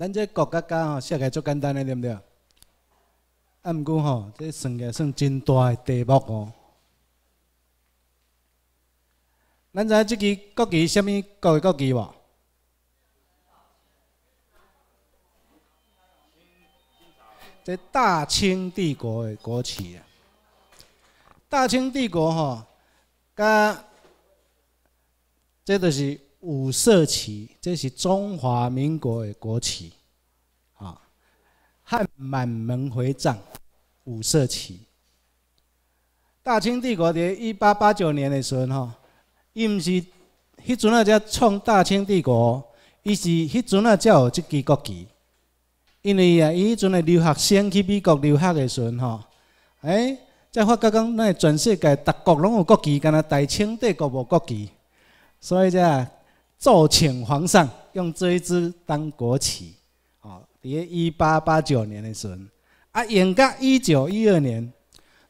咱这国家家吼，设计足简单诶，对毋对？啊，毋过吼，这算个算真大诶题目哦。咱知影即支国旗虾米国国旗无？这大清帝国诶国旗啊！大清帝国吼，甲，即个是五色旗，这是中华民国诶国旗。汉满门回藏五色旗。大清帝国在一八八九年的时候，吼，伊毋是迄阵啊才创大清帝国，伊是迄阵啊才有即支国旗。因为啊，伊迄阵的留学生去美国留学的时阵，吼，哎，才发觉讲，奈全世界逐国拢有国旗，干呐大清帝国无国旗，所以才奏请皇上用这支当国旗。伫咧一八八九年的时阵，啊，用到一九一二年，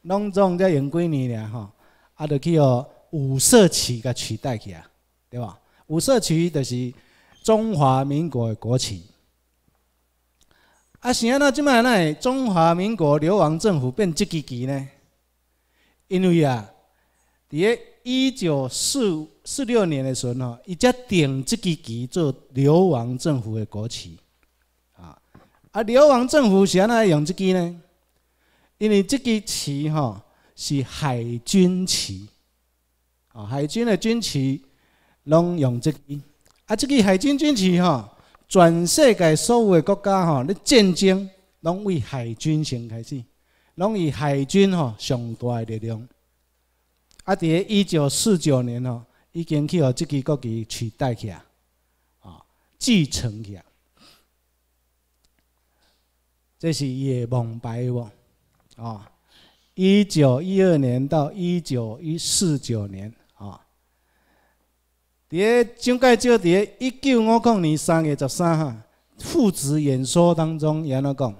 拢总才用几年咧吼？啊，就去学五色旗给取代去啊，对吧？五色旗就是中华民国的国旗。啊，是安那即卖那中华民国流亡政府变这旗旗呢？因为啊，伫咧一九四四六年的时阵吼，伊才定这旗旗做流亡政府的国旗。啊，辽王政府是谁来用即支呢？因为即支旗吼是海军旗，啊，海军的军旗拢用即支。啊，这支海军军旗吼，全世界所有的国家吼，咧战争拢为海军先开始，拢以海军吼上大的力量。啊，伫诶一九四九年吼，已经去互即支国旗取代起，啊，继承起。这是叶梦白哦，啊，一九一二年到一九一四九年啊。在蒋介石在一九五五年三月十三号复演说当中，讲：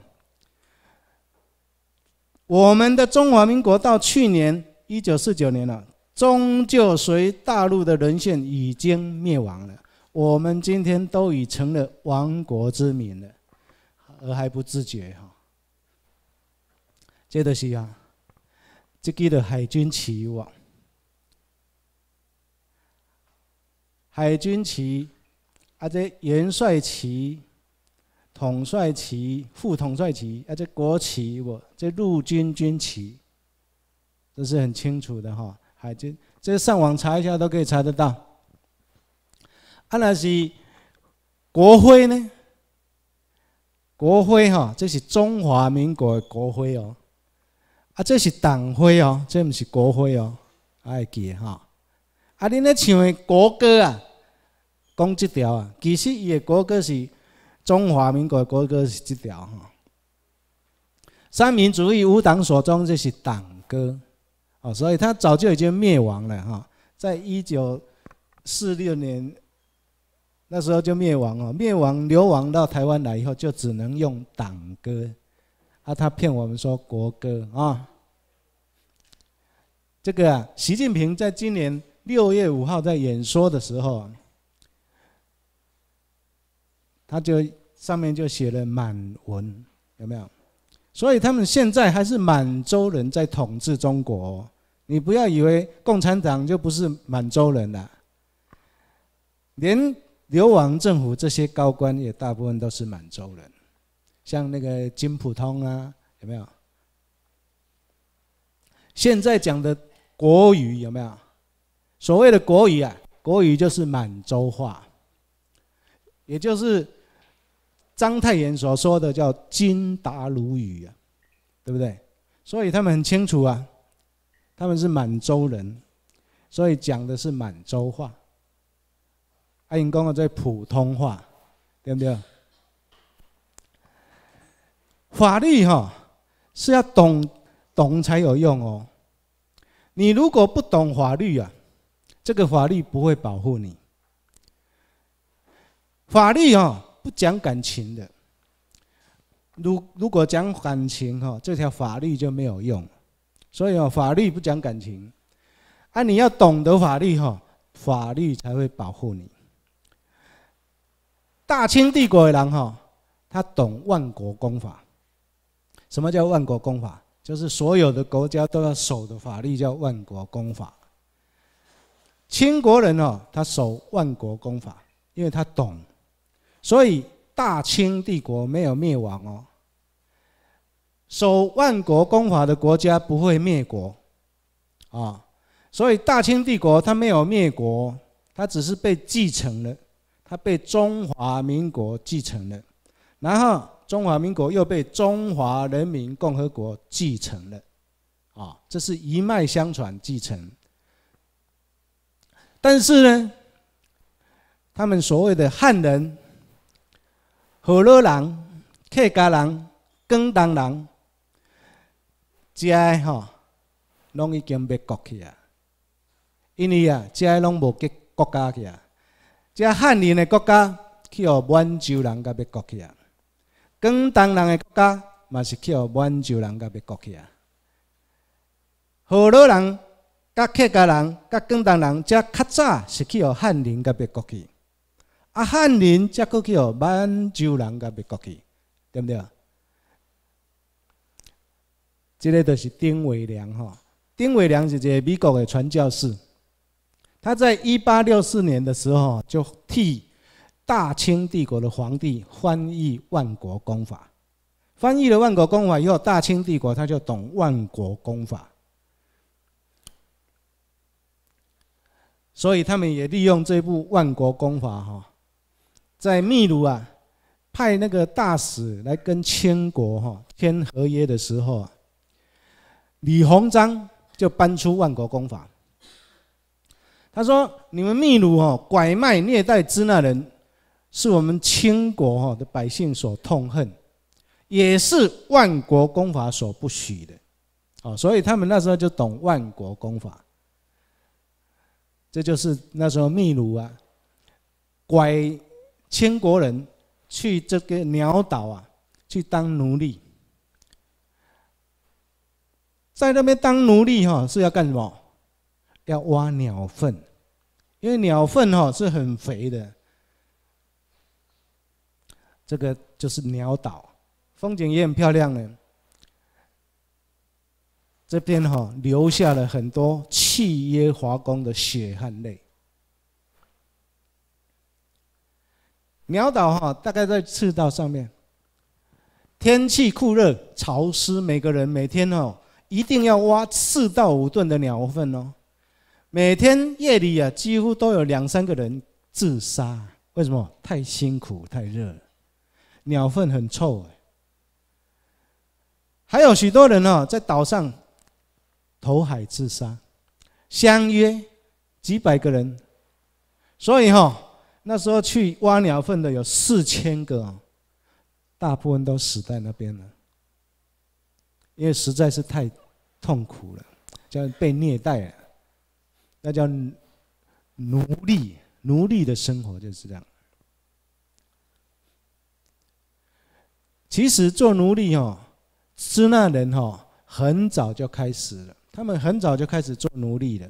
我们的中华民国到去年一九四九年了，终究随大陆的沦陷已经灭亡了。我们今天都已成了亡国之民了。而还不自觉哈，这都是啊，这个的海军旗哇，海军旗，啊这元帅旗、统帅旗、副统帅旗，啊这国旗，我这陆军军旗，这是很清楚的哈。海军这上网查一下都可以查得到。啊，那是国徽呢？国徽哈，这是中华民国的国徽哦。啊，这是党徽哦，这毋是国徽哦，爱记哈。啊，恁咧唱的国歌啊，讲这条啊，其实伊的国歌是中华民国的国歌是这条哈。三民主义无党所忠这是党歌哦，所以他早就已经灭亡了哈，在一九四六年。那时候就灭亡了，灭亡流亡到台湾来以后，就只能用党歌，啊，他骗我们说国歌啊。这个啊，习近平在今年六月五号在演说的时候，他就上面就写了满文，有没有？所以他们现在还是满洲人在统治中国，你不要以为共产党就不是满洲人了，连。流亡政府这些高官也大部分都是满洲人，像那个金普通啊，有没有？现在讲的国语有没有？所谓的国语啊，国语就是满洲话，也就是章太炎所说的叫金达鲁语啊，对不对？所以他们很清楚啊，他们是满洲人，所以讲的是满洲话。阿英讲的这普通话，对不对？法律哈是要懂懂才有用哦。你如果不懂法律啊，这个法律不会保护你。法律哈不讲感情的。如如果讲感情哈，这条法律就没有用。所以哦，法律不讲感情，啊，你要懂得法律哈，法律才会保护你。大清帝国的人哈，他懂万国公法。什么叫万国公法？就是所有的国家都要守的法律叫万国公法。清国人哦，他守万国公法，因为他懂，所以大清帝国没有灭亡哦。守万国公法的国家不会灭国啊，所以大清帝国它没有灭国，它只是被继承了。他被中华民国继承了，然后中华民国又被中华人民共和国继承了，啊，这是一脉相传继承。但是呢，他们所谓的汉人、荷兰人、客家人、广东人，这些哈，拢已经被国去啊，因为啊，这些拢无给国家去啊。个汉人的国家去予满洲人甲边国去啊，广东人的国家嘛是去予满洲人甲边国去啊，荷兰人、甲客家人、甲广东人则较早是去予汉人个边国去，啊汉人则搁去予满洲人甲边国去，对毋对？这个就是丁维良哈，丁维良是一个美国的传教士。他在一八六四年的时候，就替大清帝国的皇帝翻译《万国公法》，翻译了《万国公法》以后，大清帝国他就懂《万国公法》，所以他们也利用这部《万国公法》哈，在秘鲁啊派那个大使来跟清国哈签合约的时候啊，李鸿章就搬出《万国公法》。他说：“你们秘鲁哦，拐卖、虐待支那人，是我们清国哈的百姓所痛恨，也是万国公法所不许的，哦，所以他们那时候就懂万国公法。这就是那时候秘鲁啊，拐清国人去这个鸟岛啊，去当奴隶，在那边当奴隶哈是要干什么？”要挖鸟粪，因为鸟粪哈是很肥的。这个就是鸟岛，风景也很漂亮呢。这边哈留下了很多契约华工的血和泪。鸟岛哈大概在赤道上面，天气酷热潮湿，每个人每天哦一定要挖四到五吨的鸟粪哦。每天夜里啊，几乎都有两三个人自杀。为什么？太辛苦，太热了，鸟粪很臭哎。还有许多人哦，在岛上投海自杀，相约几百个人。所以哈，那时候去挖鸟粪的有四千个哦，大部分都死在那边了，因为实在是太痛苦了，叫被虐待啊。那叫奴隶，奴隶的生活就是这样。其实做奴隶哦，支那人哦，很早就开始了，他们很早就开始做奴隶了。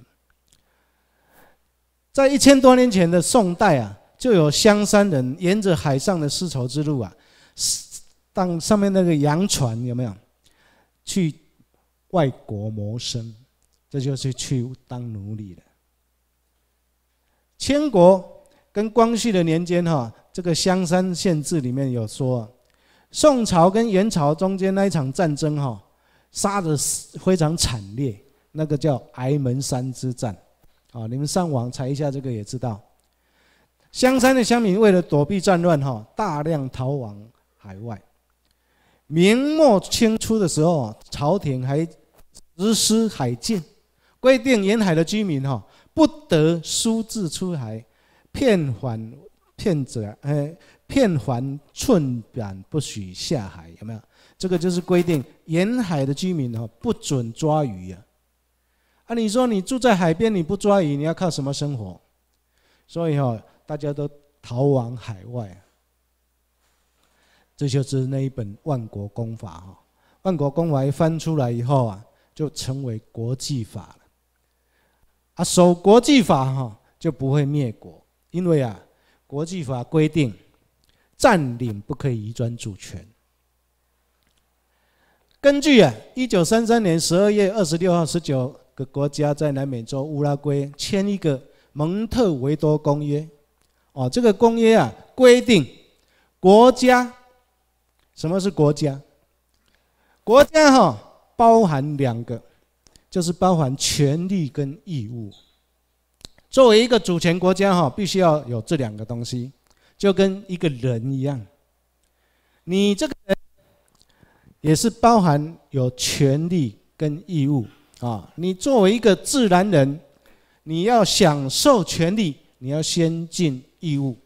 在一千多年前的宋代啊，就有香山人沿着海上的丝绸之路啊，当上面那个洋船有没有去外国谋生？这就是去当奴隶了。清国跟光绪的年间，哈，这个《香山县志》里面有说，宋朝跟元朝中间那一场战争，哈，杀的非常惨烈，那个叫挨门山之战。好，你们上网查一下，这个也知道。香山的乡民为了躲避战乱，哈，大量逃往海外。明末清初的时候，朝廷还实施海禁。规定沿海的居民哈，不得私自出海，片环片者，哎，片环寸板不许下海，有没有？这个就是规定沿海的居民哈，不准抓鱼呀。按理说，你住在海边，你不抓鱼，你要靠什么生活？所以哈，大家都逃往海外。这就是那一本《万国公法》哈，《万国公法》翻出来以后啊，就成为国际法了。啊，守国际法哈就不会灭国，因为啊，国际法规定占领不可以移转主权。根据啊，一九三三年十二月二十六号，十九个国家在南美洲乌拉圭签一个《蒙特维多公约》。哦，这个公约啊规定国家什么是国家？国家哈包含两个。就是包含权利跟义务。作为一个主权国家，哈，必须要有这两个东西，就跟一个人一样，你这个人也是包含有权利跟义务啊。你作为一个自然人，你要享受权利，你要先尽义务，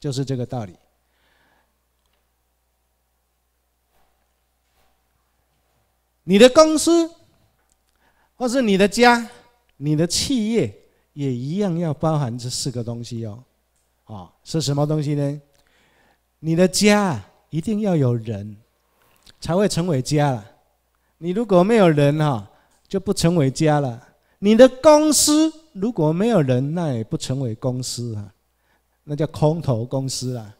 就是这个道理。你的公司。或是你的家、你的企业也一样要包含这四个东西哦。啊，是什么东西呢？你的家一定要有人，才会成为家了。你如果没有人哈，就不成为家了。你的公司如果没有人，那也不成为公司啊，那叫空头公司啊，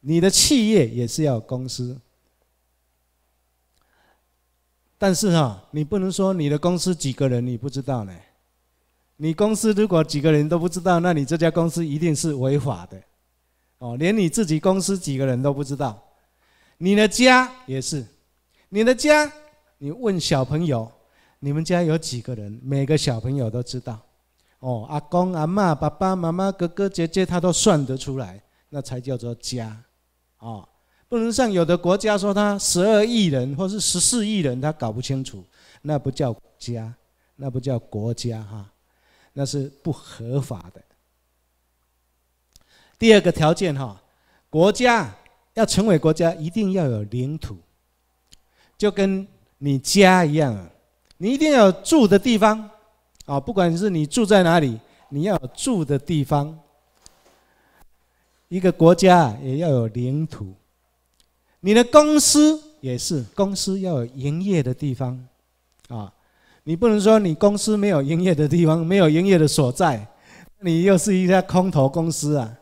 你的企业也是要公司。但是哈，你不能说你的公司几个人你不知道呢？你公司如果几个人都不知道，那你这家公司一定是违法的哦。连你自己公司几个人都不知道，你的家也是。你的家，你问小朋友，你们家有几个人？每个小朋友都知道。哦，阿公、阿妈、爸爸妈妈、哥哥、姐姐，他都算得出来，那才叫做家，哦。不能像有的国家说他十二亿人，或是十四亿人，他搞不清楚，那不叫家，那不叫国家哈，那是不合法的。第二个条件哈，国家要成为国家，一定要有领土，就跟你家一样啊，你一定要住的地方啊，不管是你住在哪里，你要有住的地方。一个国家也要有领土。你的公司也是，公司要有营业的地方，啊，你不能说你公司没有营业的地方，没有营业的所在，你又是一家空头公司啊。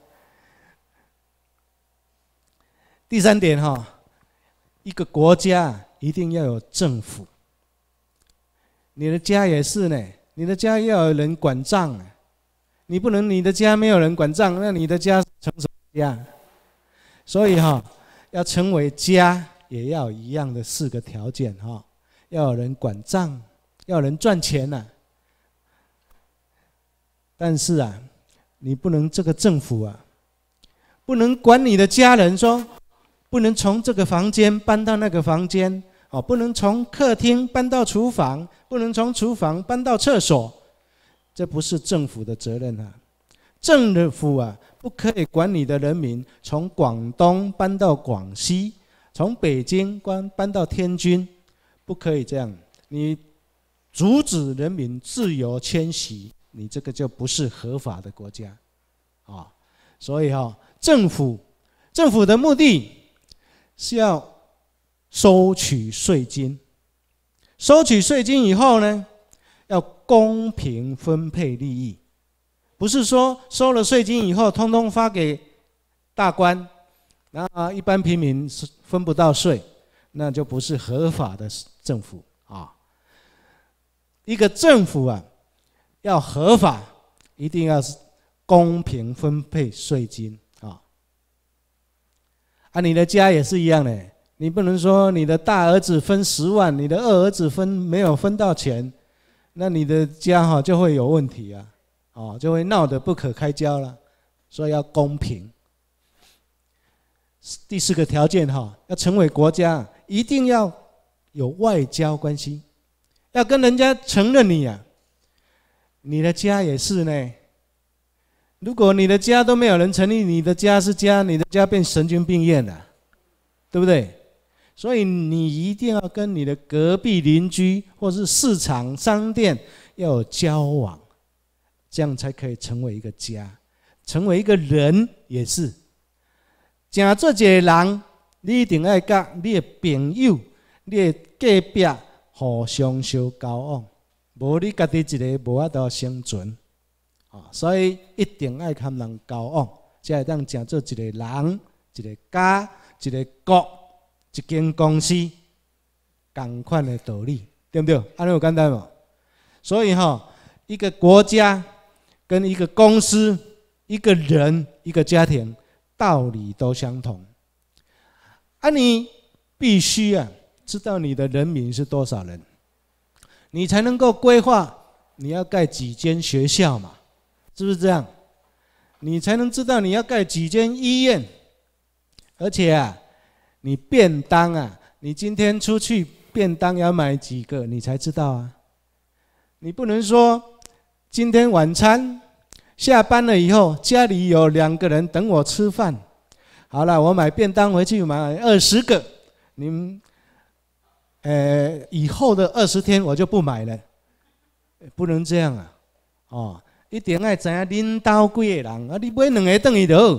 第三点哈，一个国家一定要有政府。你的家也是呢，你的家要有人管账，你不能你的家没有人管账，那你的家成什么样？所以哈。要成为家，也要一样的四个条件哈，要有人管账，要有人赚钱呐。但是啊，你不能这个政府啊，不能管你的家人说，不能从这个房间搬到那个房间哦，不能从客厅搬到厨房，不能从厨房搬到厕所，这不是政府的责任啊，政府啊。不可以管你的人民从广东搬到广西，从北京关搬到天津，不可以这样。你阻止人民自由迁徙，你这个就不是合法的国家，啊。所以哈，政府政府的目的是要收取税金，收取税金以后呢，要公平分配利益。不是说收了税金以后，通通发给大官，那一般平民是分不到税，那就不是合法的政府啊。一个政府啊，要合法，一定要是公平分配税金啊。啊，你的家也是一样的，你不能说你的大儿子分十万，你的二儿子分没有分到钱，那你的家哈就会有问题啊。哦，就会闹得不可开交了，所以要公平。第四个条件哈，要成为国家，一定要有外交关系，要跟人家承认你呀。你的家也是呢，如果你的家都没有人承认，你的家是家，你的家变神经病院了，对不对？所以你一定要跟你的隔壁邻居或是市场商店要有交往。这样才可以成为一个家，成为一个人也是。做一个人，你一定爱甲你的朋友、你的隔壁互相相交往，无你家己一个无法度生存。啊，所以一定爱跟人交往，才会当成做一个人、一个家、一个国、一间公司同款的道理，对不对？安尼有简单无？所以哈，一个国家。跟一个公司、一个人、一个家庭道理都相同。啊，你必须啊知道你的人民是多少人，你才能够规划你要盖几间学校嘛，是不是这样？你才能知道你要盖几间医院。而且啊，你便当啊，你今天出去便当要买几个，你才知道啊。你不能说。今天晚餐下班了以后，家里有两个人等我吃饭。好了，我买便当回去，买二十个。们，呃，以后的二十天我就不买了，不能这样啊！哦，一定要知影领导几个人啊？你买两个等于多，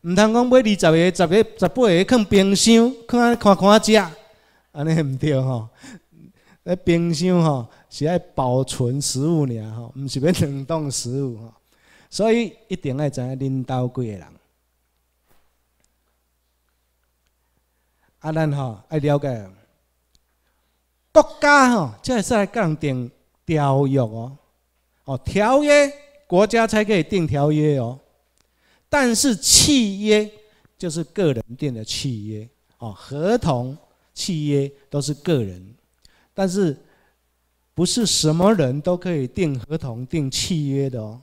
唔通讲买二十个、十个、十八个放冰箱，看看看吃，安尼唔对吼，那冰箱吼。是爱保存食物呢，吼，毋是要冷冻食物吼，所以一定爱知影恁兜几个人。啊，咱吼爱了解国家吼，才系在讲定条约哦。哦，条约国家才可以定条约哦。但是契约就是个人定的契约哦，合同、契约都是个人，但是。不是什么人都可以订合同、订契约的哦，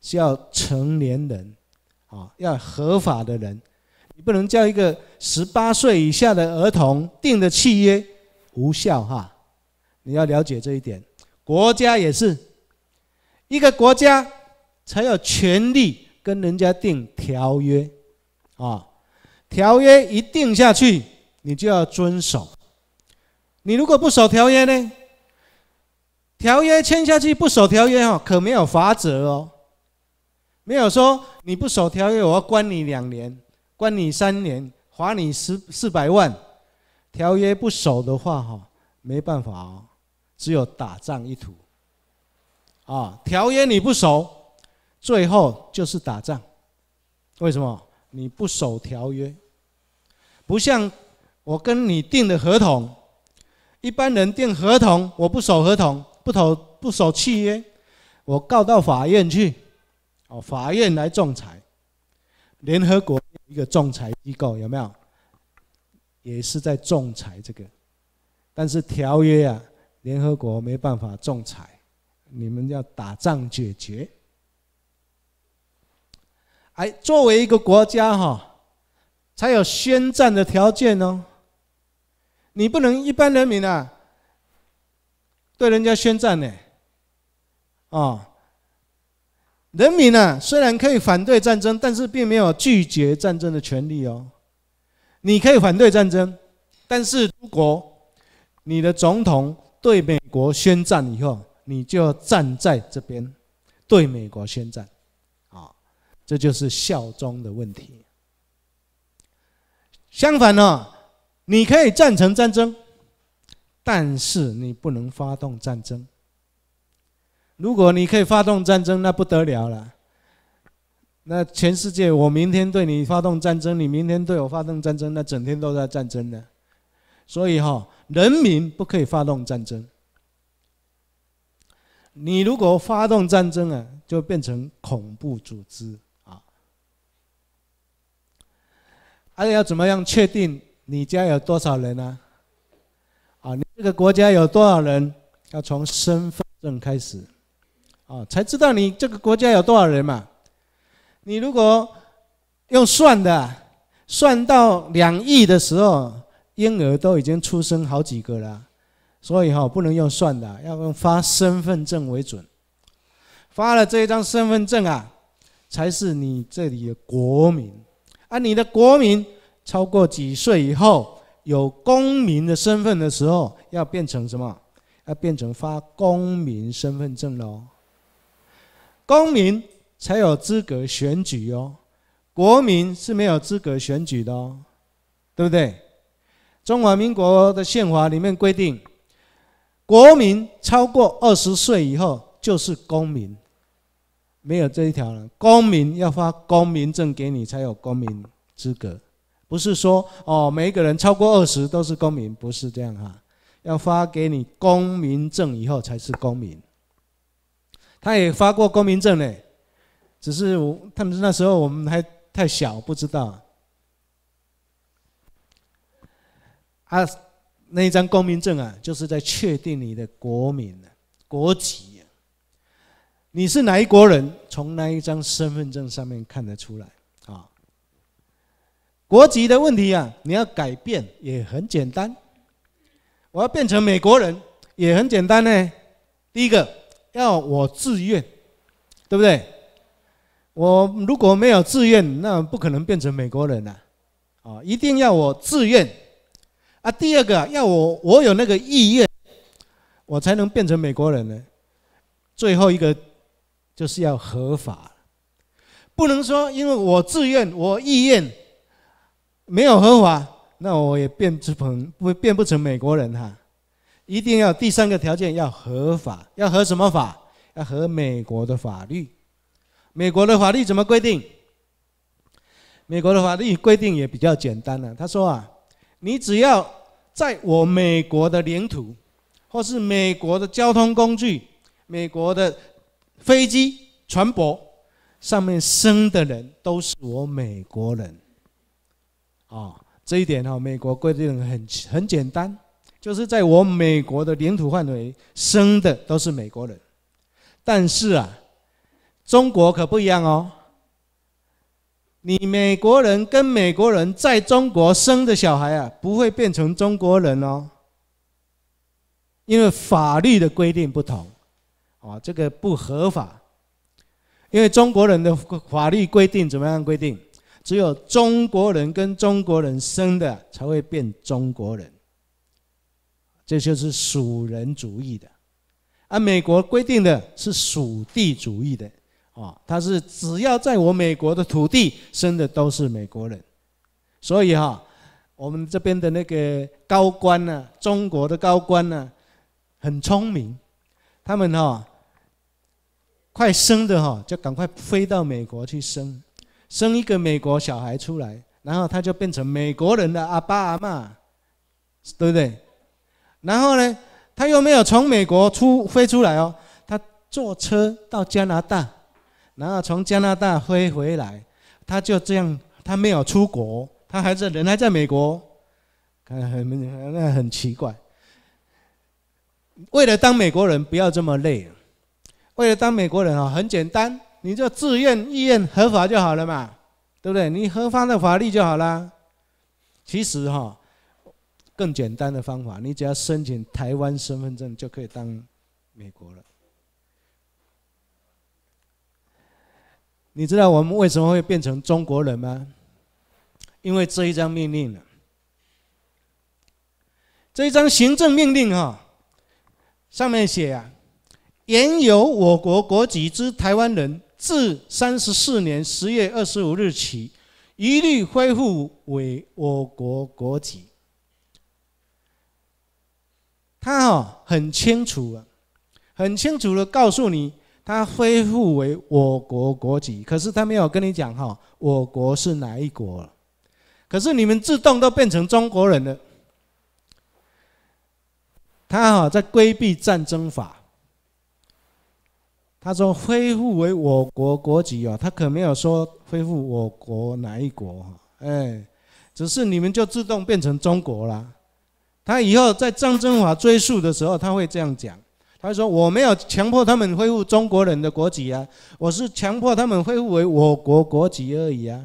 是要成年人，啊，要合法的人。你不能叫一个十八岁以下的儿童订的契约无效哈。你要了解这一点。国家也是一个国家才有权利跟人家订条约，啊，条约一定下去，你就要遵守。你如果不守条约呢？条约签下去不守条约哦，可没有法则哦，没有说你不守条约，我要关你两年、关你三年、罚你十四百万。条约不守的话，哈，没办法哦，只有打仗一途。啊，条约你不守，最后就是打仗。为什么？你不守条约，不像我跟你订的合同，一般人订合同，我不守合同。不投不守契约，我告到法院去，哦，法院来仲裁。联合国一个仲裁机构有没有？也是在仲裁这个，但是条约啊，联合国没办法仲裁，你们要打仗解决。哎，作为一个国家哈，才有宣战的条件哦。你不能一般人民啊。对人家宣战呢？啊，人民呢？虽然可以反对战争，但是并没有拒绝战争的权利哦。你可以反对战争，但是如果你的总统对美国宣战以后，你就站在这边，对美国宣战，啊，这就是效忠的问题。相反呢，你可以赞成战争。但是你不能发动战争。如果你可以发动战争，那不得了了。那全世界，我明天对你发动战争，你明天对我发动战争，那整天都在战争呢。所以哈，人民不可以发动战争。你如果发动战争啊，就变成恐怖组织啊。而要怎么样确定你家有多少人呢？这个国家有多少人？要从身份证开始，啊，才知道你这个国家有多少人嘛。你如果用算的，算到两亿的时候，婴儿都已经出生好几个了，所以哈，不能用算的，要用发身份证为准。发了这一张身份证啊，才是你这里的国民。啊，你的国民超过几岁以后，有公民的身份的时候，要变成什么？要变成发公民身份证喽。公民才有资格选举哦，国民是没有资格选举的哦，对不对？中华民国的宪法里面规定，国民超过二十岁以后就是公民，没有这一条了。公民要发公民证给你，才有公民资格。不是说哦，每一个人超过二十都是公民，不是这样哈。要发给你公民证以后才是公民。他也发过公民证呢，只是我他们那时候我们还太小，不知道。啊，那一张公民证啊，就是在确定你的国民、国籍，你是哪一国人，从那一张身份证上面看得出来。国籍的问题啊，你要改变也很简单。我要变成美国人也很简单呢。第一个要我自愿，对不对？我如果没有自愿，那不可能变成美国人呐。啊，一定要我自愿啊。第二个要我我有那个意愿，我才能变成美国人呢。最后一个就是要合法，不能说因为我自愿我意愿。没有合法，那我也变成，不变不成美国人哈。一定要第三个条件，要合法，要合什么法？要合美国的法律。美国的法律怎么规定？美国的法律规定也比较简单了。他说啊，你只要在我美国的领土，或是美国的交通工具、美国的飞机、船舶上面生的人，都是我美国人。啊，这一点哈，美国规定很很简单，就是在我美国的领土范围生的都是美国人。但是啊，中国可不一样哦。你美国人跟美国人在中国生的小孩啊，不会变成中国人哦，因为法律的规定不同。啊，这个不合法，因为中国人的法律规定怎么样规定？只有中国人跟中国人生的才会变中国人，这就是属人主义的；而美国规定的是属地主义的，哦，他是只要在我美国的土地生的都是美国人。所以哈，我们这边的那个高官呢，中国的高官呢，很聪明，他们哈，快生的哈，就赶快飞到美国去生。生一个美国小孩出来，然后他就变成美国人的阿爸阿妈，对不对？然后呢，他又没有从美国出飞出来哦，他坐车到加拿大，然后从加拿大飞回来，他就这样，他没有出国，他还是人还在美国，很很那很奇怪。为了当美国人不要这么累，为了当美国人啊，很简单。你就自愿、意愿、合法就好了嘛，对不对？你合方的法律就好了。其实哈，更简单的方法，你只要申请台湾身份证就可以当美国了。你知道我们为什么会变成中国人吗？因为这一张命令这一张行政命令哈，上面写啊，原有我国国籍之台湾人。自三十四年十月二十五日起，一律恢复为我国国籍。他哈很清楚啊，很清楚的告诉你，他恢复为我国国籍。可是他没有跟你讲哈，我国是哪一国了？可是你们自动都变成中国人了。他哈在规避战争法。他说恢复为我国国籍啊，他可没有说恢复我国哪一国哈，哎，只是你们就自动变成中国了。他以后在战争法追溯的时候，他会这样讲，他说我没有强迫他们恢复中国人的国籍啊，我是强迫他们恢复为我国国籍而已啊。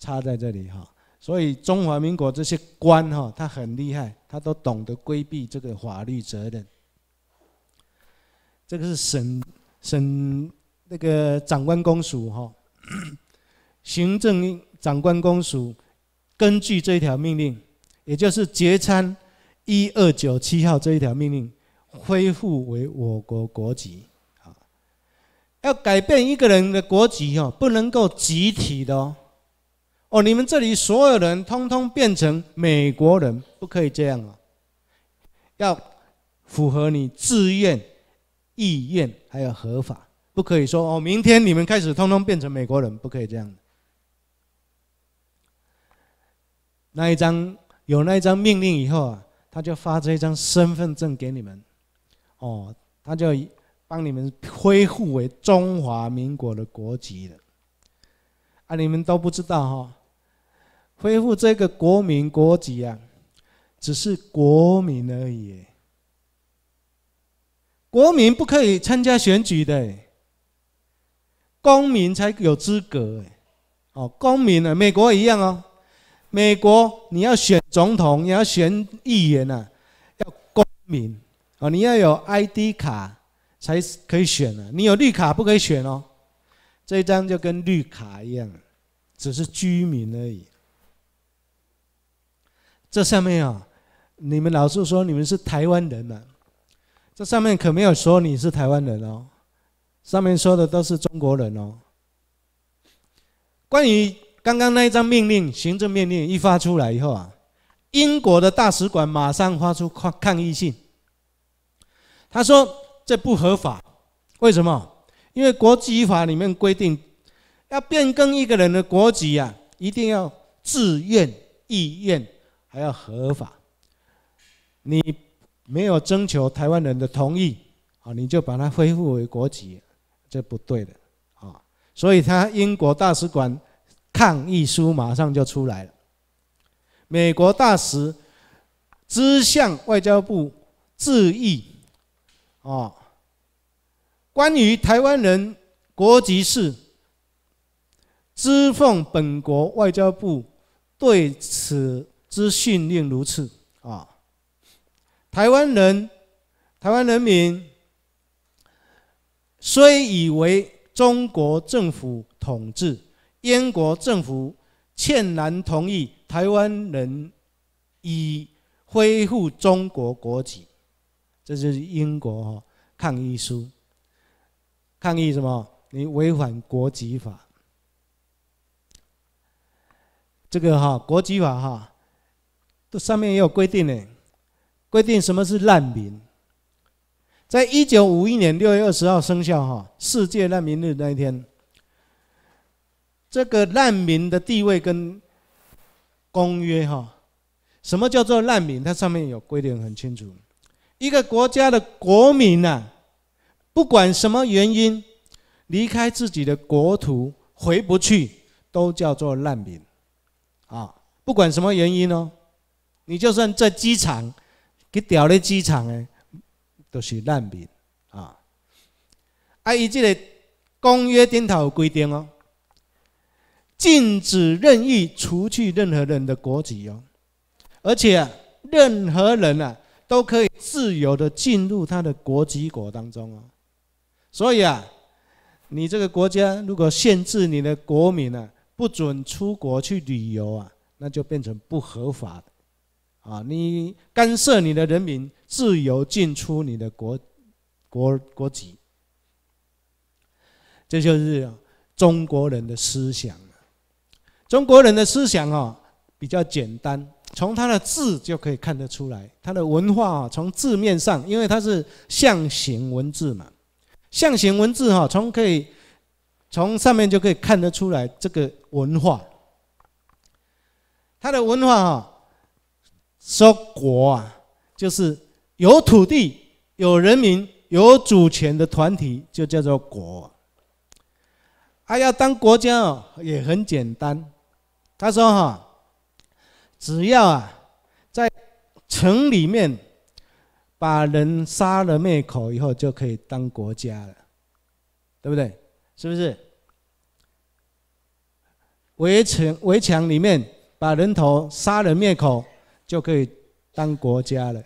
差在这里哈，所以中华民国这些官哈，他很厉害，他都懂得规避这个法律责任。这个是省省那个长官公署哈，行政长官公署根据这一条命令，也就是绝参一二九七号这一条命令，恢复为我国国籍啊。要改变一个人的国籍哦，不能够集体的哦。哦，你们这里所有人通通变成美国人，不可以这样啊。要符合你自愿。意愿还有合法，不可以说哦。明天你们开始通通变成美国人，不可以这样。那一张有那一张命令以后啊，他就发这一张身份证给你们，哦，他就帮你们恢复为中华民国的国籍了。啊，你们都不知道哈，恢复这个国民国籍啊，只是国民而已。国民不可以参加选举的，公民才有资格。哦，公民啊，美国一样哦。美国你要选总统，你要选议员啊，要公民哦，你要有 ID 卡才可以选啊。你有绿卡不可以选哦，这一张就跟绿卡一样，只是居民而已。这上面啊，你们老是说你们是台湾人啊。这上面可没有说你是台湾人哦，上面说的都是中国人哦。关于刚刚那一张命令，行政命令一发出来以后啊，英国的大使馆马上发出抗抗议信，他说这不合法，为什么？因为国籍法里面规定，要变更一个人的国籍啊，一定要自愿、意愿，还要合法。你。没有征求台湾人的同意啊，你就把它恢复为国籍，这不对的啊。所以他英国大使馆抗议书马上就出来了。美国大使之向外交部致意啊，关于台湾人国籍事，知奉本国外交部对此之训令如此啊。台湾人，台湾人民虽以为中国政府统治，英国政府欠难同意台湾人以恢复中国国籍。这就是英国哈抗议书，抗议什么？你违反国籍法。这个哈国籍法哈，这上面也有规定的。规定什么是难民？在一九五一年六月二十号生效，哈，世界难民日那一天，这个难民的地位跟公约，哈，什么叫做难民？它上面有规定很清楚。一个国家的国民呐，不管什么原因离开自己的国土回不去，都叫做难民，啊，不管什么原因哦，你就算在机场。去调咧机场呢，都是难民啊！啊，以即个公约顶头规定哦，禁止任意除去任何人的国籍哦，而且任何人啊都可以自由的进入他的国籍国当中哦。所以啊，你这个国家如果限制你的国民啊，不准出国去旅游啊，那就变成不合法的。啊！你干涉你的人民自由进出你的国，国国籍。这就是中国人的思想中国人的思想啊，比较简单，从他的字就可以看得出来。他的文化啊，从字面上，因为他是象形文字嘛，象形文字哈，从可以从上面就可以看得出来这个文化。他的文化哈。说国啊，就是有土地、有人民、有主权的团体，就叫做国。啊，要当国家哦，也很简单。他说：“哈，只要啊，在城里面把人杀了灭口以后，就可以当国家了，对不对？是不是？围城围墙里面把人头杀了灭口。”就可以当国家了。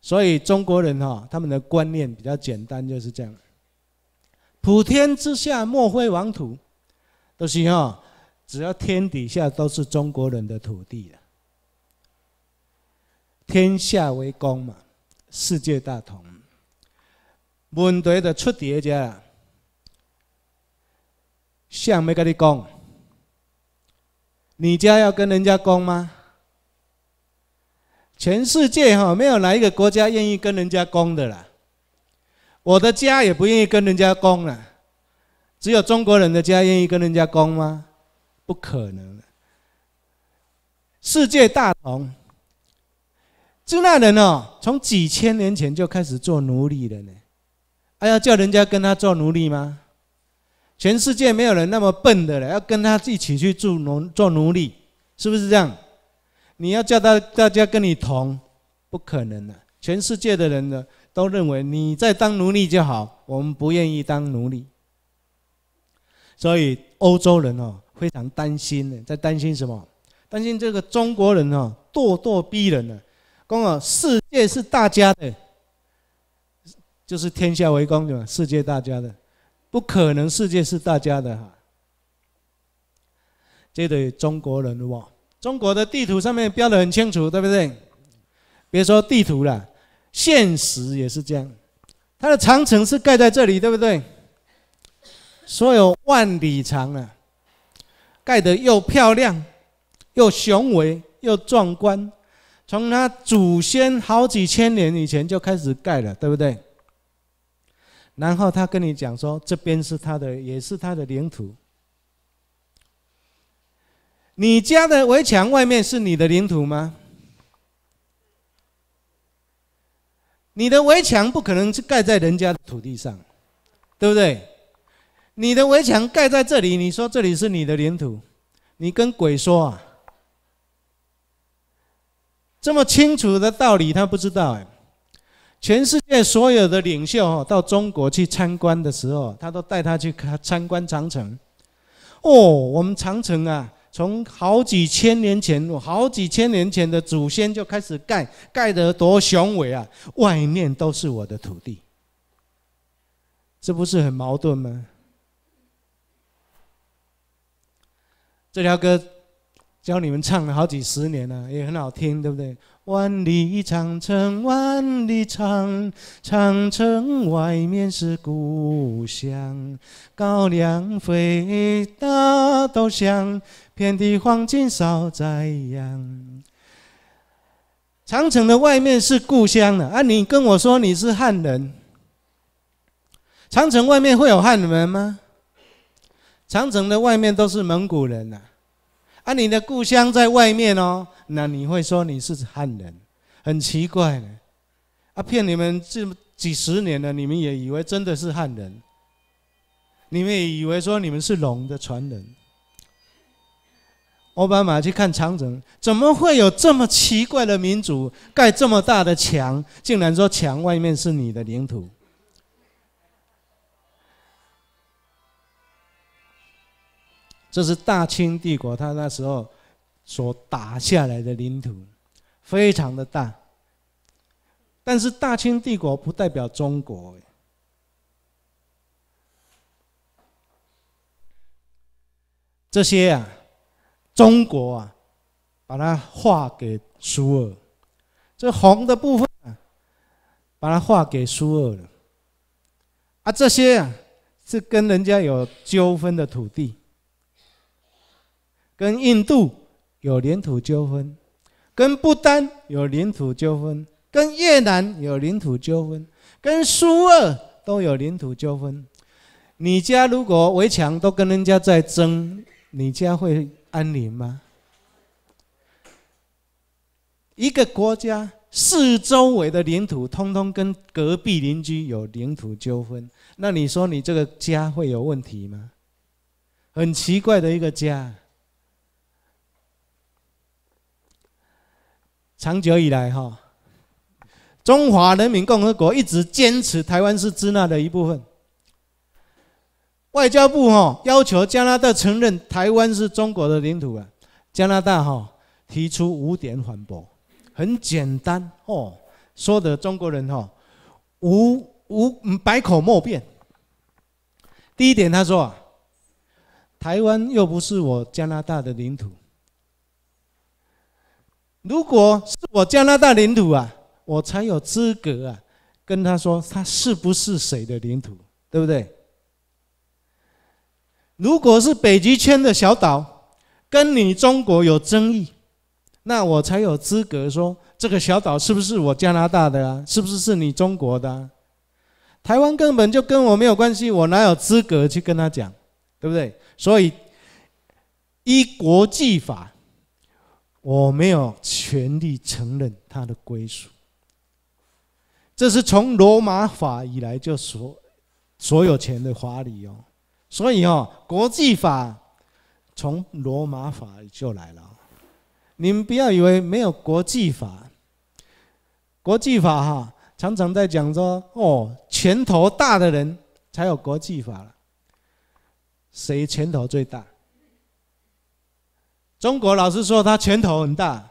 所以中国人哈，他们的观念比较简单，就是这样：普天之下莫非王土，都是哈，只要天底下都是中国人的土地了。天下为公嘛，世界大同。问题的出在一家，向跟你讲。你家要跟人家供吗？全世界哈没有哪一个国家愿意跟人家供的啦。我的家也不愿意跟人家供了，只有中国人的家愿意跟人家供吗？不可能的。世界大同，支那人哦，从几千年前就开始做奴隶了呢。还要叫人家跟他做奴隶吗？全世界没有人那么笨的了，要跟他一起去做奴做奴隶，是不是这样？你要叫他大家跟你同，不可能的。全世界的人呢，都认为你在当奴隶就好，我们不愿意当奴隶。所以欧洲人哦，非常担心的，在担心什么？担心这个中国人哦，咄咄逼人了。公啊，世界是大家的，就是天下为公，对吧？世界大家的。不可能，世界是大家的哈！这对中国人哇，中国的地图上面标得很清楚，对不对？别说地图了，现实也是这样。它的长城是盖在这里，对不对？所有万里长啊，盖得又漂亮，又雄伟，又壮观。从它祖先好几千年以前就开始盖了，对不对？然后他跟你讲说，这边是他的，也是他的领土。你家的围墙外面是你的领土吗？你的围墙不可能是盖在人家的土地上，对不对？你的围墙盖在这里，你说这里是你的领土，你跟鬼说啊，这么清楚的道理他不知道哎。全世界所有的领袖到中国去参观的时候，他都带他去参观长城。哦，我们长城啊，从好几千年前，好几千年前的祖先就开始盖，盖得多雄伟啊！外面都是我的土地，这不是很矛盾吗？这条歌教你们唱了好几十年了，也很好听，对不对？万里长城万里长，长城外面是故乡。高粱肥，大豆香，遍地黄金扫灾羊。长城的外面是故乡啊，啊！你跟我说你是汉人，长城外面会有汉人吗？长城的外面都是蒙古人了。啊，你的故乡在外面哦，那你会说你是汉人，很奇怪的，啊，骗你们这几十年了，你们也以为真的是汉人，你们也以为说你们是龙的传人。奥巴马去看长城，怎么会有这么奇怪的民族盖这么大的墙，竟然说墙外面是你的领土？这是大清帝国，他那时候所打下来的领土，非常的大。但是大清帝国不代表中国，这些啊，中国啊，把它划给苏俄，这红的部分，啊，把它划给苏俄了。啊，这些啊，是跟人家有纠纷的土地。跟印度有领土纠纷，跟不丹有领土纠纷，跟越南有领土纠纷，跟苏俄都有领土纠纷。你家如果围墙都跟人家在争，你家会安宁吗？一个国家四周围的领土通通跟隔壁邻居有领土纠纷，那你说你这个家会有问题吗？很奇怪的一个家。长久以来，哈，中华人民共和国一直坚持台湾是支那的一部分。外交部哈要求加拿大承认台湾是中国的领土啊，加拿大哈提出五点反驳，很简单哦，说的中国人哈无无百口莫辩。第一点，他说啊，台湾又不是我加拿大的领土。如果是我加拿大领土啊，我才有资格啊，跟他说他是不是谁的领土，对不对？如果是北极圈的小岛跟你中国有争议，那我才有资格说这个小岛是不是我加拿大的啊，是不是你中国的啊？台湾根本就跟我没有关系，我哪有资格去跟他讲，对不对？所以依国际法。我没有权利承认他的归属，这是从罗马法以来就所所有权的法理哦。所以哦，国际法从罗马法就来了。你们不要以为没有国际法，国际法哈常常在讲说哦，拳头大的人才有国际法了。谁拳头最大？中国老实说，他拳头很大，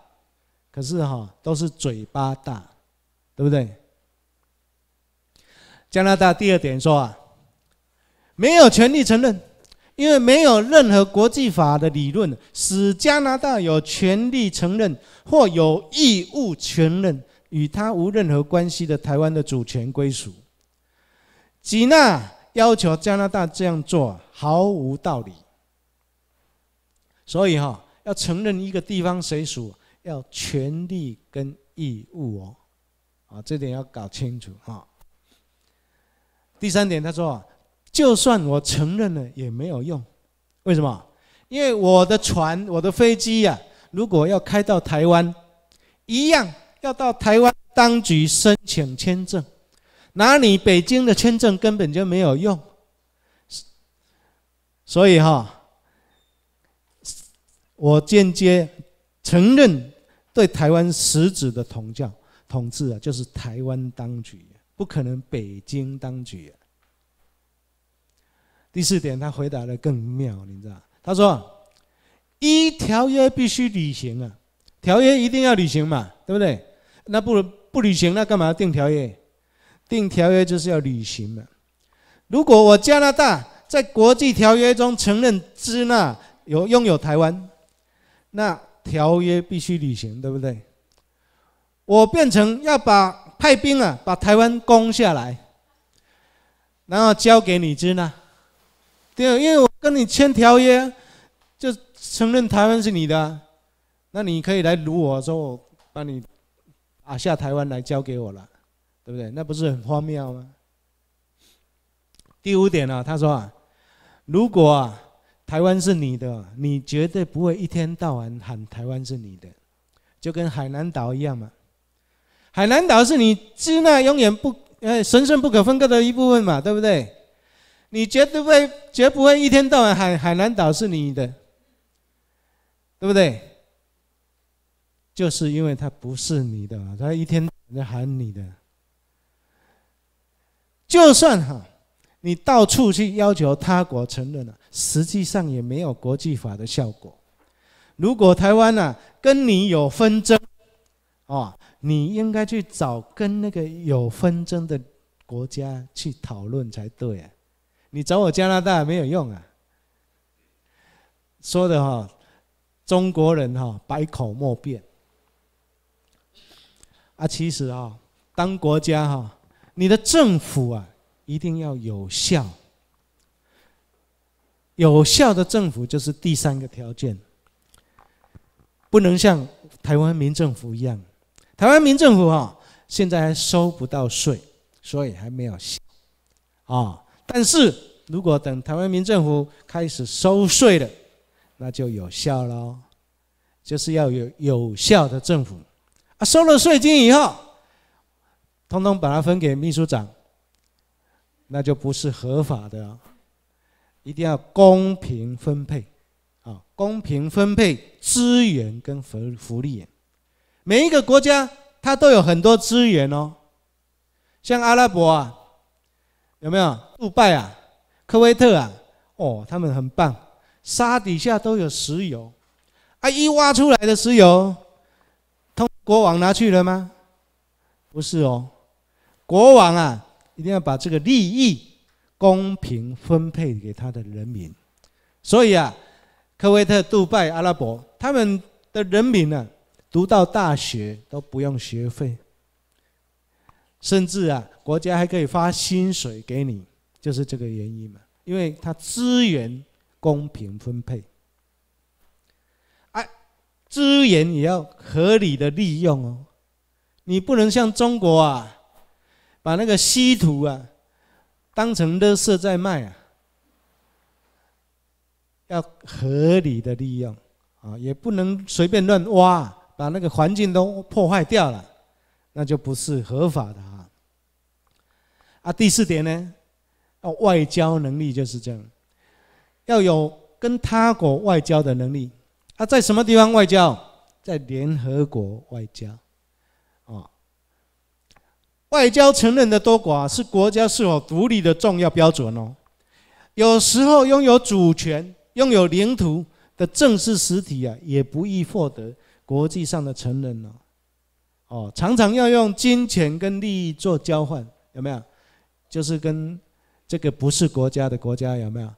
可是哈都是嘴巴大，对不对？加拿大第二点说啊，没有权利承认，因为没有任何国际法的理论使加拿大有权利承认或有义务承认与他无任何关系的台湾的主权归属。吉娜要求加拿大这样做毫无道理，所以哈。要承认一个地方谁属，要权利跟义务哦，啊，这点要搞清楚哈。第三点，他说，就算我承认了也没有用，为什么？因为我的船、我的飞机呀，如果要开到台湾，一样要到台湾当局申请签证，拿你北京的签证根本就没有用，所以哈。我间接承认对台湾实质的统教统治啊，就是台湾当局，不可能北京当局。第四点，他回答的更妙，你知道？他说：“一条约必须履行啊，条约一定要履行嘛，对不对？那不不履行那干嘛定条约？定条约就是要履行嘛。如果我加拿大在国际条约中承认支那有拥有台湾。”那条约必须履行，对不对？我变成要把派兵啊，把台湾攻下来，然后交给你之呢？对，因为我跟你签条约，就承认台湾是你的，那你可以来辱我，说我把你打下台湾来交给我了，对不对？那不是很荒谬吗？第五点呢，他说啊，如果啊。台湾是你的，你绝对不会一天到晚喊台湾是你的，就跟海南岛一样嘛。海南岛是你支那永远不呃神圣不可分割的一部分嘛，对不对？你绝对会绝不会一天到晚喊海南岛是你的，对不对？就是因为它不是你的，他一天在喊你的，就算哈。你到处去要求他国承认了，实际上也没有国际法的效果。如果台湾呐跟你有纷争，哦，你应该去找跟那个有纷争的国家去讨论才对啊。你找我加拿大没有用啊。说的哈，中国人哈百口莫辩。啊，其实啊，当国家哈，你的政府啊。一定要有效，有效的政府就是第三个条件，不能像台湾民政府一样。台湾民政府啊，现在还收不到税，所以还没有效啊。但是如果等台湾民政府开始收税了，那就有效喽。就是要有有效的政府啊，收了税金以后，通通把它分给秘书长。那就不是合法的，一定要公平分配，啊，公平分配资源跟福福利。每一个国家它都有很多资源哦，像阿拉伯啊，有没有？杜拜啊，科威特啊，哦，他们很棒，沙底下都有石油，啊，一挖出来的石油，都国王拿去了吗？不是哦，国王啊。一定要把这个利益公平分配给他的人民，所以啊，科威特、杜拜、阿拉伯，他们的人民呢，读到大学都不用学费，甚至啊，国家还可以发薪水给你，就是这个原因嘛，因为他资源公平分配，哎，资源也要合理的利用哦，你不能像中国啊。把那个稀土啊当成热色在卖啊，要合理的利用啊，也不能随便乱挖，把那个环境都破坏掉了，那就不是合法的啊。啊，第四点呢，要外交能力就是这样，要有跟他国外交的能力。啊，在什么地方外交？在联合国外交。外交承认的多寡是国家是否独立的重要标准哦。有时候拥有主权、拥有领土的正式实体啊，也不易获得国际上的承认哦。哦，常常要用金钱跟利益做交换，有没有？就是跟这个不是国家的国家有没有？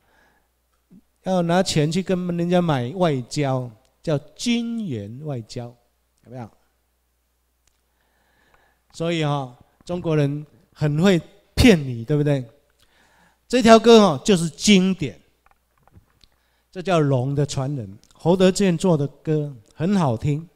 要拿钱去跟人家买外交，叫金元外交，有没有？所以哈。中国人很会骗你，对不对？这条歌哦，就是经典，这叫龙的传人。侯德健做的歌很好听。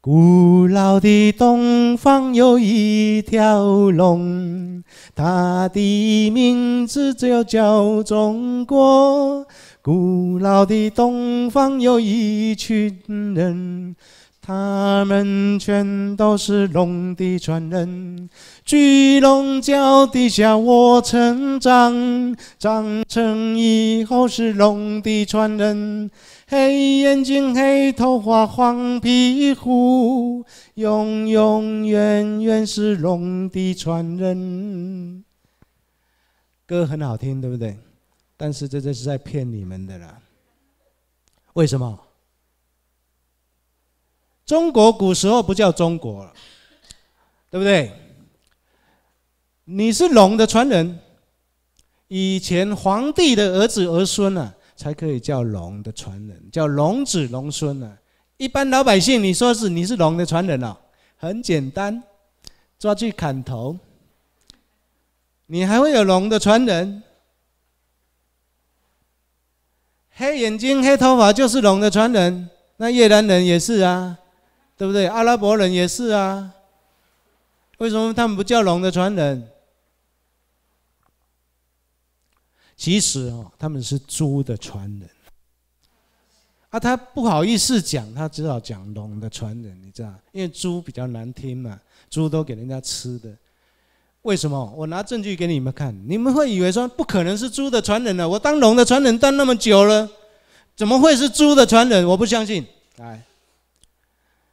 古老的东方有一条龙，它的名字就叫中国。古老的东方有一群人。他们全都是龙的传人，巨龙脚底下我成长，长成以后是龙的传人，黑眼睛黑头发黄皮肤，永永远远是龙的传人。歌很好听，对不对？但是这这是在骗你们的啦。为什么？中国古时候不叫中国了，对不对？你是龙的传人，以前皇帝的儿子儿孙啊，才可以叫龙的传人，叫龙子龙孙啊。一般老百姓，你说是你是龙的传人啊，很简单，抓去砍头，你还会有龙的传人？黑眼睛黑头发就是龙的传人，那越南人也是啊。对不对？阿拉伯人也是啊，为什么他们不叫龙的传人？其实哦，他们是猪的传人。啊，他不好意思讲，他只好讲龙的传人，你知道吗？因为猪比较难听嘛，猪都给人家吃的。为什么？我拿证据给你们看，你们会以为说不可能是猪的传人呢？我当龙的传人当那么久了，怎么会是猪的传人？我不相信。来。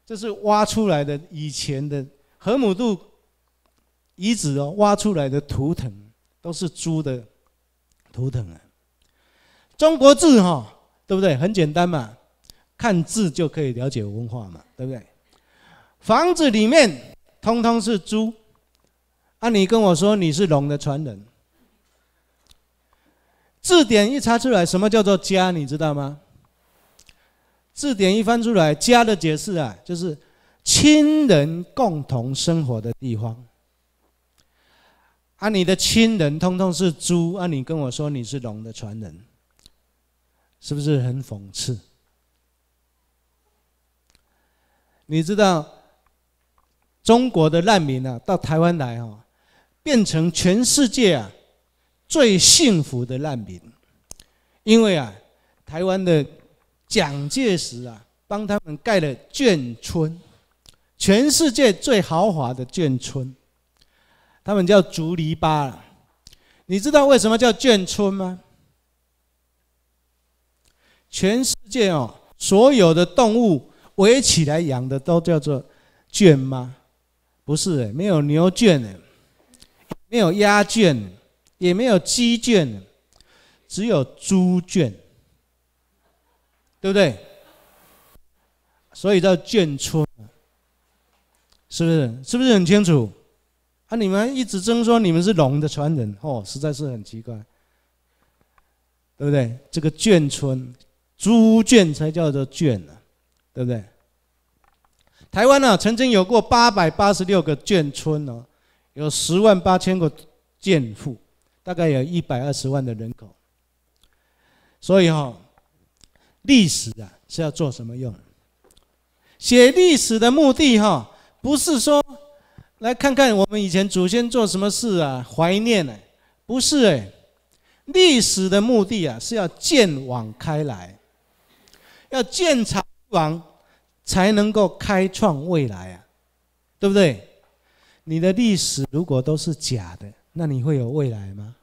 这是挖出来的以前的河姆渡遗址哦，挖出来的图腾都是猪的图腾啊。中国字哈，对不对？很简单嘛，看字就可以了解文化嘛，对不对？房子里面通通是猪啊！你跟我说你是龙的传人，字典一查出来，什么叫做家？你知道吗？字典一翻出来，“家”的解释啊，就是亲人共同生活的地方。啊，你的亲人通通是猪啊！你跟我说你是龙的传人，是不是很讽刺？你知道中国的难民啊，到台湾来哦，变成全世界啊最幸福的难民，因为啊，台湾的。蒋介石啊，帮他们盖了圈村，全世界最豪华的圈村。他们叫竹篱笆你知道为什么叫圈村吗？全世界哦，所有的动物围起来养的都叫做圈吗？不是，没有牛圈，的，没有鸭圈，也没有鸡圈，只有猪圈。对不对？所以叫眷村，是不是？是不是很清楚？啊，你们一直争说你们是龙的传人，哦，实在是很奇怪，对不对？这个眷村，猪眷才叫做眷啊，对不对？台湾呢，曾经有过八百八十六个眷村哦，有十万八千个眷户，大概有一百二十万的人口，所以哈。历史啊是要做什么用？写历史的目的哈，不是说来看看我们以前祖先做什么事啊，怀念呢？不是哎，历史的目的啊是要见往开来，要见藏往才能够开创未来啊，对不对？你的历史如果都是假的，那你会有未来吗？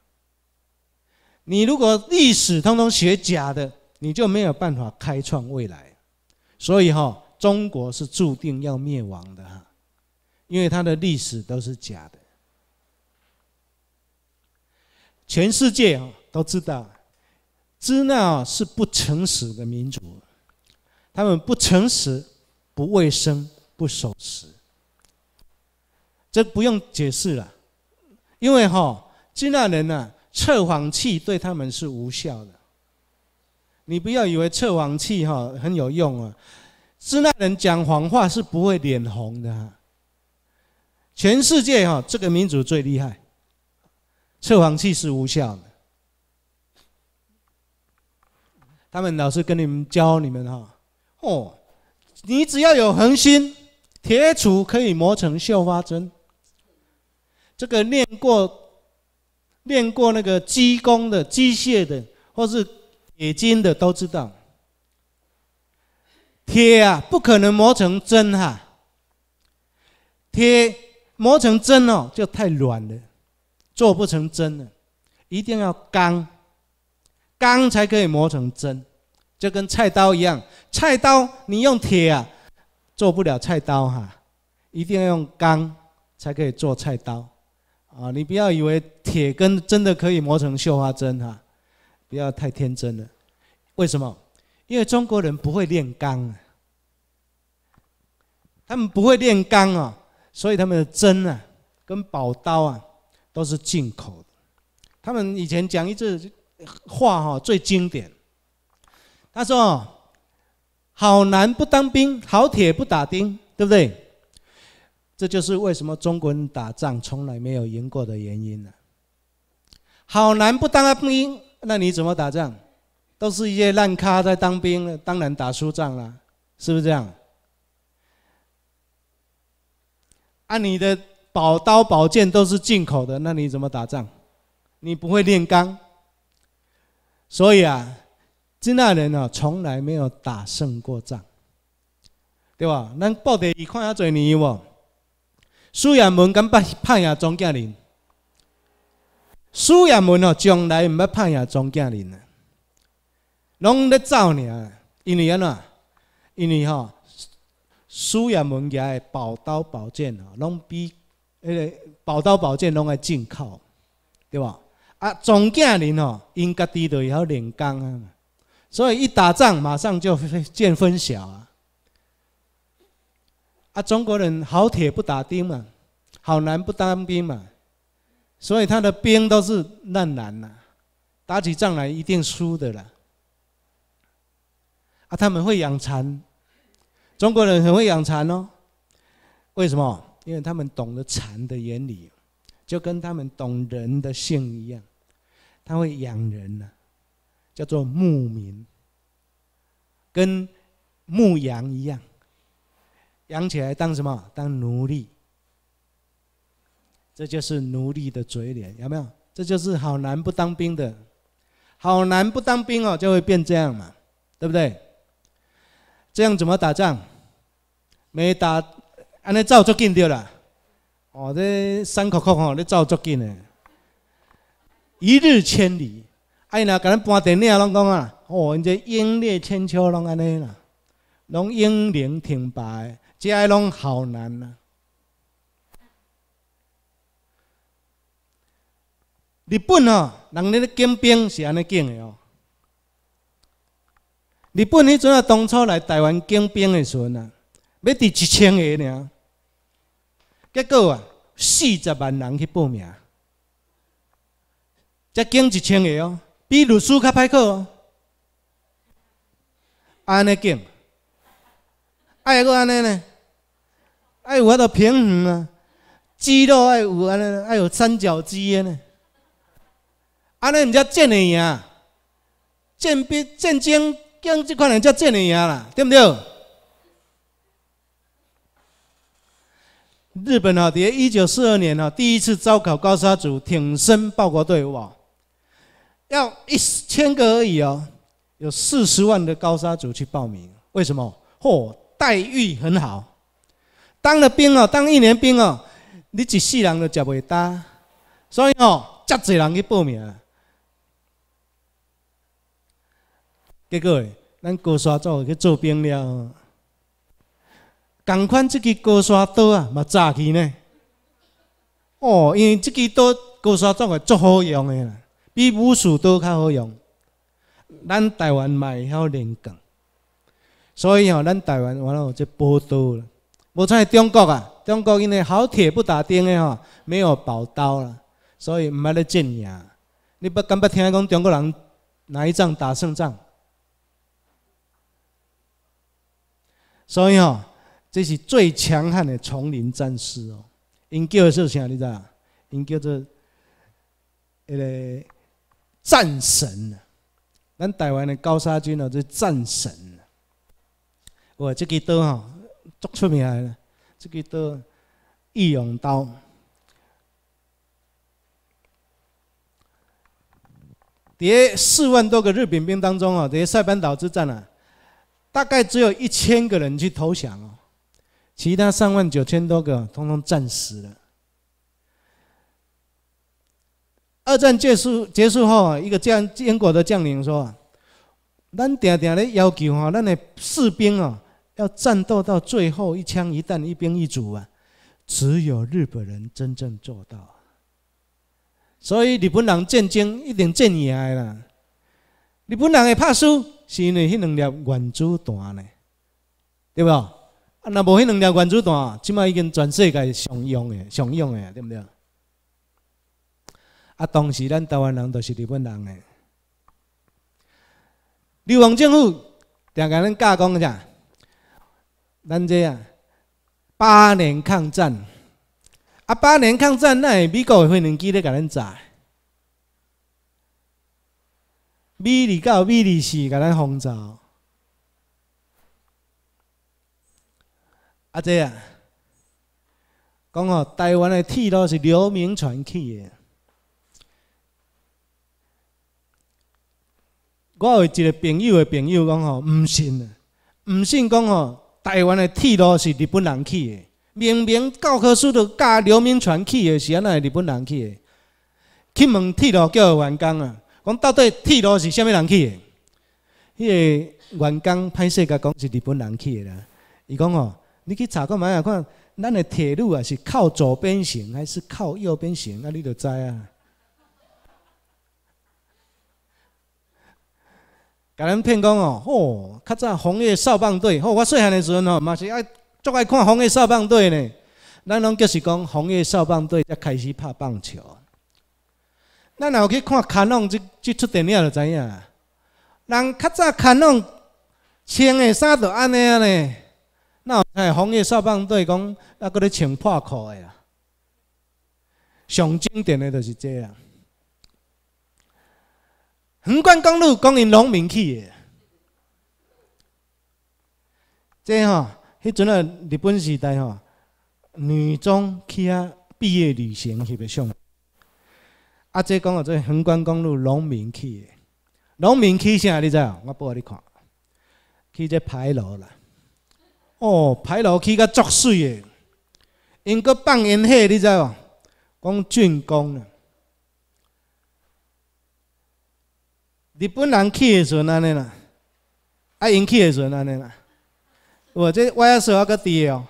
你如果历史通通写假的？你就没有办法开创未来，所以哈，中国是注定要灭亡的哈，因为它的历史都是假的。全世界啊都知道，支那是不诚实的民族，他们不诚实、不卫生、不守时，这不用解释了，因为哈，支那人呢测谎器对他们是无效的。你不要以为测谎器哈很有用啊！知那人讲谎话是不会脸红的。全世界哈这个民族最厉害，测谎器是无效的。他们老是跟你们教你们哈哦，你只要有恒心，铁杵可以磨成绣花针。这个练过练过那个机工的机械的或是。冶金的都知道，铁啊不可能磨成针哈。铁磨成针哦就太软了，做不成针了，一定要钢，钢才可以磨成针，就跟菜刀一样，菜刀你用铁啊做不了菜刀哈，一定要用钢才可以做菜刀，啊，你不要以为铁跟真的可以磨成绣花针哈。不要太天真了，为什么？因为中国人不会炼钢，他们不会炼钢啊，所以他们的针啊、跟宝刀啊，都是进口的。他们以前讲一句话哈，最经典，他说：“好男不当兵，好铁不打钉”，对不对？这就是为什么中国人打仗从来没有赢过的原因了。好男不当兵。那你怎么打仗？都是一些烂咖在当兵，当然打输仗啦，是不是这样？啊，你的宝刀宝剑都是进口的，那你怎么打仗？你不会炼钢，所以啊，支那人啊，从来没有打胜过仗，对吧？咱报得伊看呀，侪年喔。苏亚门跟把拍呀庄建林。苏人们哦，从来毋捌怕呀庄稼人啊，拢咧走呢。因为安怎？因为吼，苏人们遐的宝刀宝剑哦，拢比迄个宝刀宝剑拢爱进口，对吧？啊，庄稼人哦，因家底都晓练功啊，所以一打仗马上就见分晓啊。啊，中国人好铁不打钉嘛，好男不当兵嘛。所以他的兵都是烂烂啊，打起仗来一定输的了。啊，他们会养蚕，中国人很会养蚕哦。为什么？因为他们懂得蚕的原理，就跟他们懂人的性一样，他会养人呢，叫做牧民，跟牧羊一样，养起来当什么？当奴隶。这就是奴隶的嘴脸，有没有？这就是好男不当兵的，好男不当兵哦，就会变这样嘛，对不对？这样怎么打仗？没打，安尼造足劲对啦。哦，这山壳口吼，你造足劲呢，一日千里。哎呀，敢人播电影拢讲啊，哦，人家英烈千秋拢安尼啦，拢英灵挺拔，这拢好男呐。日本哦，人咧咧征兵是安尼征的哦。日本迄阵啊，当初来台湾征兵的时阵啊，要徵一千个尔，结果啊，四十万人去报名，才征一千个哦，比律师较歹考哦，安尼征。啊，呀，个安尼呢？有法个平衡啊，肌肉哎，有安尼，哎有三角肌呢。安尼人家战的赢，战兵、战争、经即款人才战的赢啦，对毋对？日本哦，伫一九四二年哦，第一次招考高沙族挺身报国队伍哦，要一千个而已哦，有四十万的高沙族去报名，为什么？哦，待遇很好，当了兵哦，当一年兵哦，你一世人都食袂单，所以哦，遮侪人去报名。结果，咱高砂族去做兵了。同款，即支高山刀啊，嘛扎去呢？哦，因为即支刀高山族个足好用个啦，比武士刀较好用。咱台湾嘛会晓练钢，所以吼，咱台湾完了就宝刀啦。无像中国啊，中国因为好铁不打钉个吼，没有宝刀啦，所以毋爱咧争赢。你不敢不听讲中国人哪一仗打胜仗？所以吼，这是最强悍的丛林战士哦。因叫做啥？你知？因叫做迄个战神呐。咱台湾的高沙军哦，这战神。哇，这个刀吼，足出名的，这个刀义勇刀，喋四万多个日本兵当中哦，喋塞班岛之战啊，大概只有一千个人去投降哦，其他三万九千多个通通战死了。二战结束结束后，一个将英国的将领说：“，咱定定咧要求哈，咱的士兵哦要战斗到最后一枪一弹一兵一卒啊，只有日本人真正做到。所以日本人战争一定战赢的啦，日本人会怕输。”是因为迄两粒原子弹呢，对不？啊，若无迄两粒原子弹，即卖已经全世界上用的、上用的，对不对？啊，当时咱台湾人都是日本人呢。流亡政府定甲咱教讲啥？咱这啊八年抗战，啊八年抗战，那美国会能机咧甲咱炸。米利到米利西，个咱红枣。阿姐啊，讲哦，台湾的铁路是刘铭传起的。我有一个朋友的朋友讲吼，唔信，唔信，讲吼，台湾的铁路是日本人起的。明明教科书都教刘铭传起的，是安怎日本人起的？去问铁路教育员工啊。讲到底，铁路是虾物人去的？迄个员工歹势噶讲是日本人去的啦。伊讲哦，你去查看下看，咱的铁路啊是靠左边行还是靠右边行？啊，你就知啊。给人骗讲哦，哦，较早红叶少棒队，哦，我细汉的时候哦，嘛是爱，足爱看红叶少棒队呢。咱拢就是讲红叶少棒队才开始拍棒球。咱若去看《卡农》，即即出电影就知影人较早《卡农》穿的衫就安尼呢，那后来《红叶少棒队》讲啊，搁咧穿破裤的啊。上经典的就是这样。横贯公路，讲因农民去的。这吼，迄阵啊，日本时代吼，女中去啊毕业旅行翕的相。啊！即讲到做横贯公路，农民去，农民去啥？你知哦？我拨你看，去这牌楼啦。哦，牌楼去个作祟的，因个放烟火，你知无？讲竣工，日本人去的时阵安尼啦，啊，因去的时阵安尼啦。我这我要说个第哦，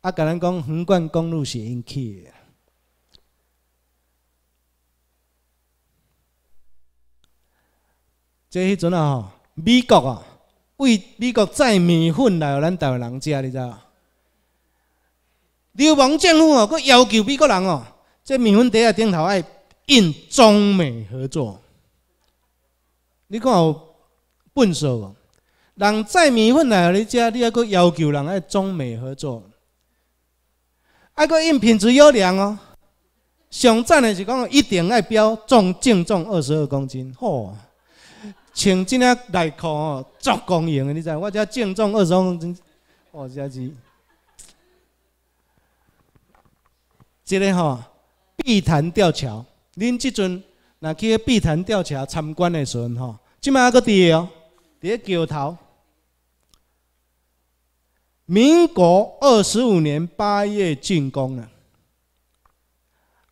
啊，甲咱讲横贯公路是因去的。即迄阵啊，美国啊，为美国载面粉来，咱台湾人食，你知？流氓政府哦，佮要求美国人哦，即面粉底下顶头爱印中美合作。你看哦，笨手哦，人载面粉来，你食，你还佮要求人爱中美合作，还佮印品质优良哦。上阵的是讲一定爱标重净重二十二公斤，吼。穿即领内裤哦，足光荣的，你知？我只正重二十公斤，哦，是是？即个吼，碧潭吊桥，恁即阵若去碧潭吊桥参观的时阵吼，即马还佫伫哦，伫九头。民国二十五年八月竣工了，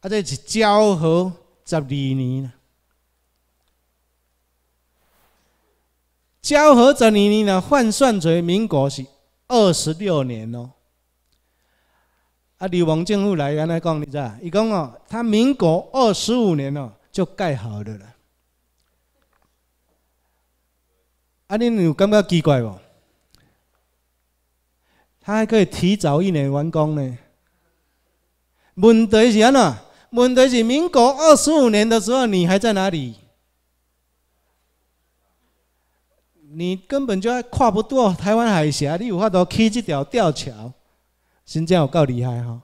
啊，这是昭河十二年了。昭和十二年呢，换算成民国是二十六年哦。啊，刘王政府来，原来讲你知，伊讲哦，他民国二十五年哦就盖好的了。啊，你有感觉奇怪无？他还可以提早一年完工呢。问题是安怎？问题是民国二十五年的时候，你还在哪里？你根本就跨不过台湾海峡，你有法度去这条吊桥，新疆有够厉害哈！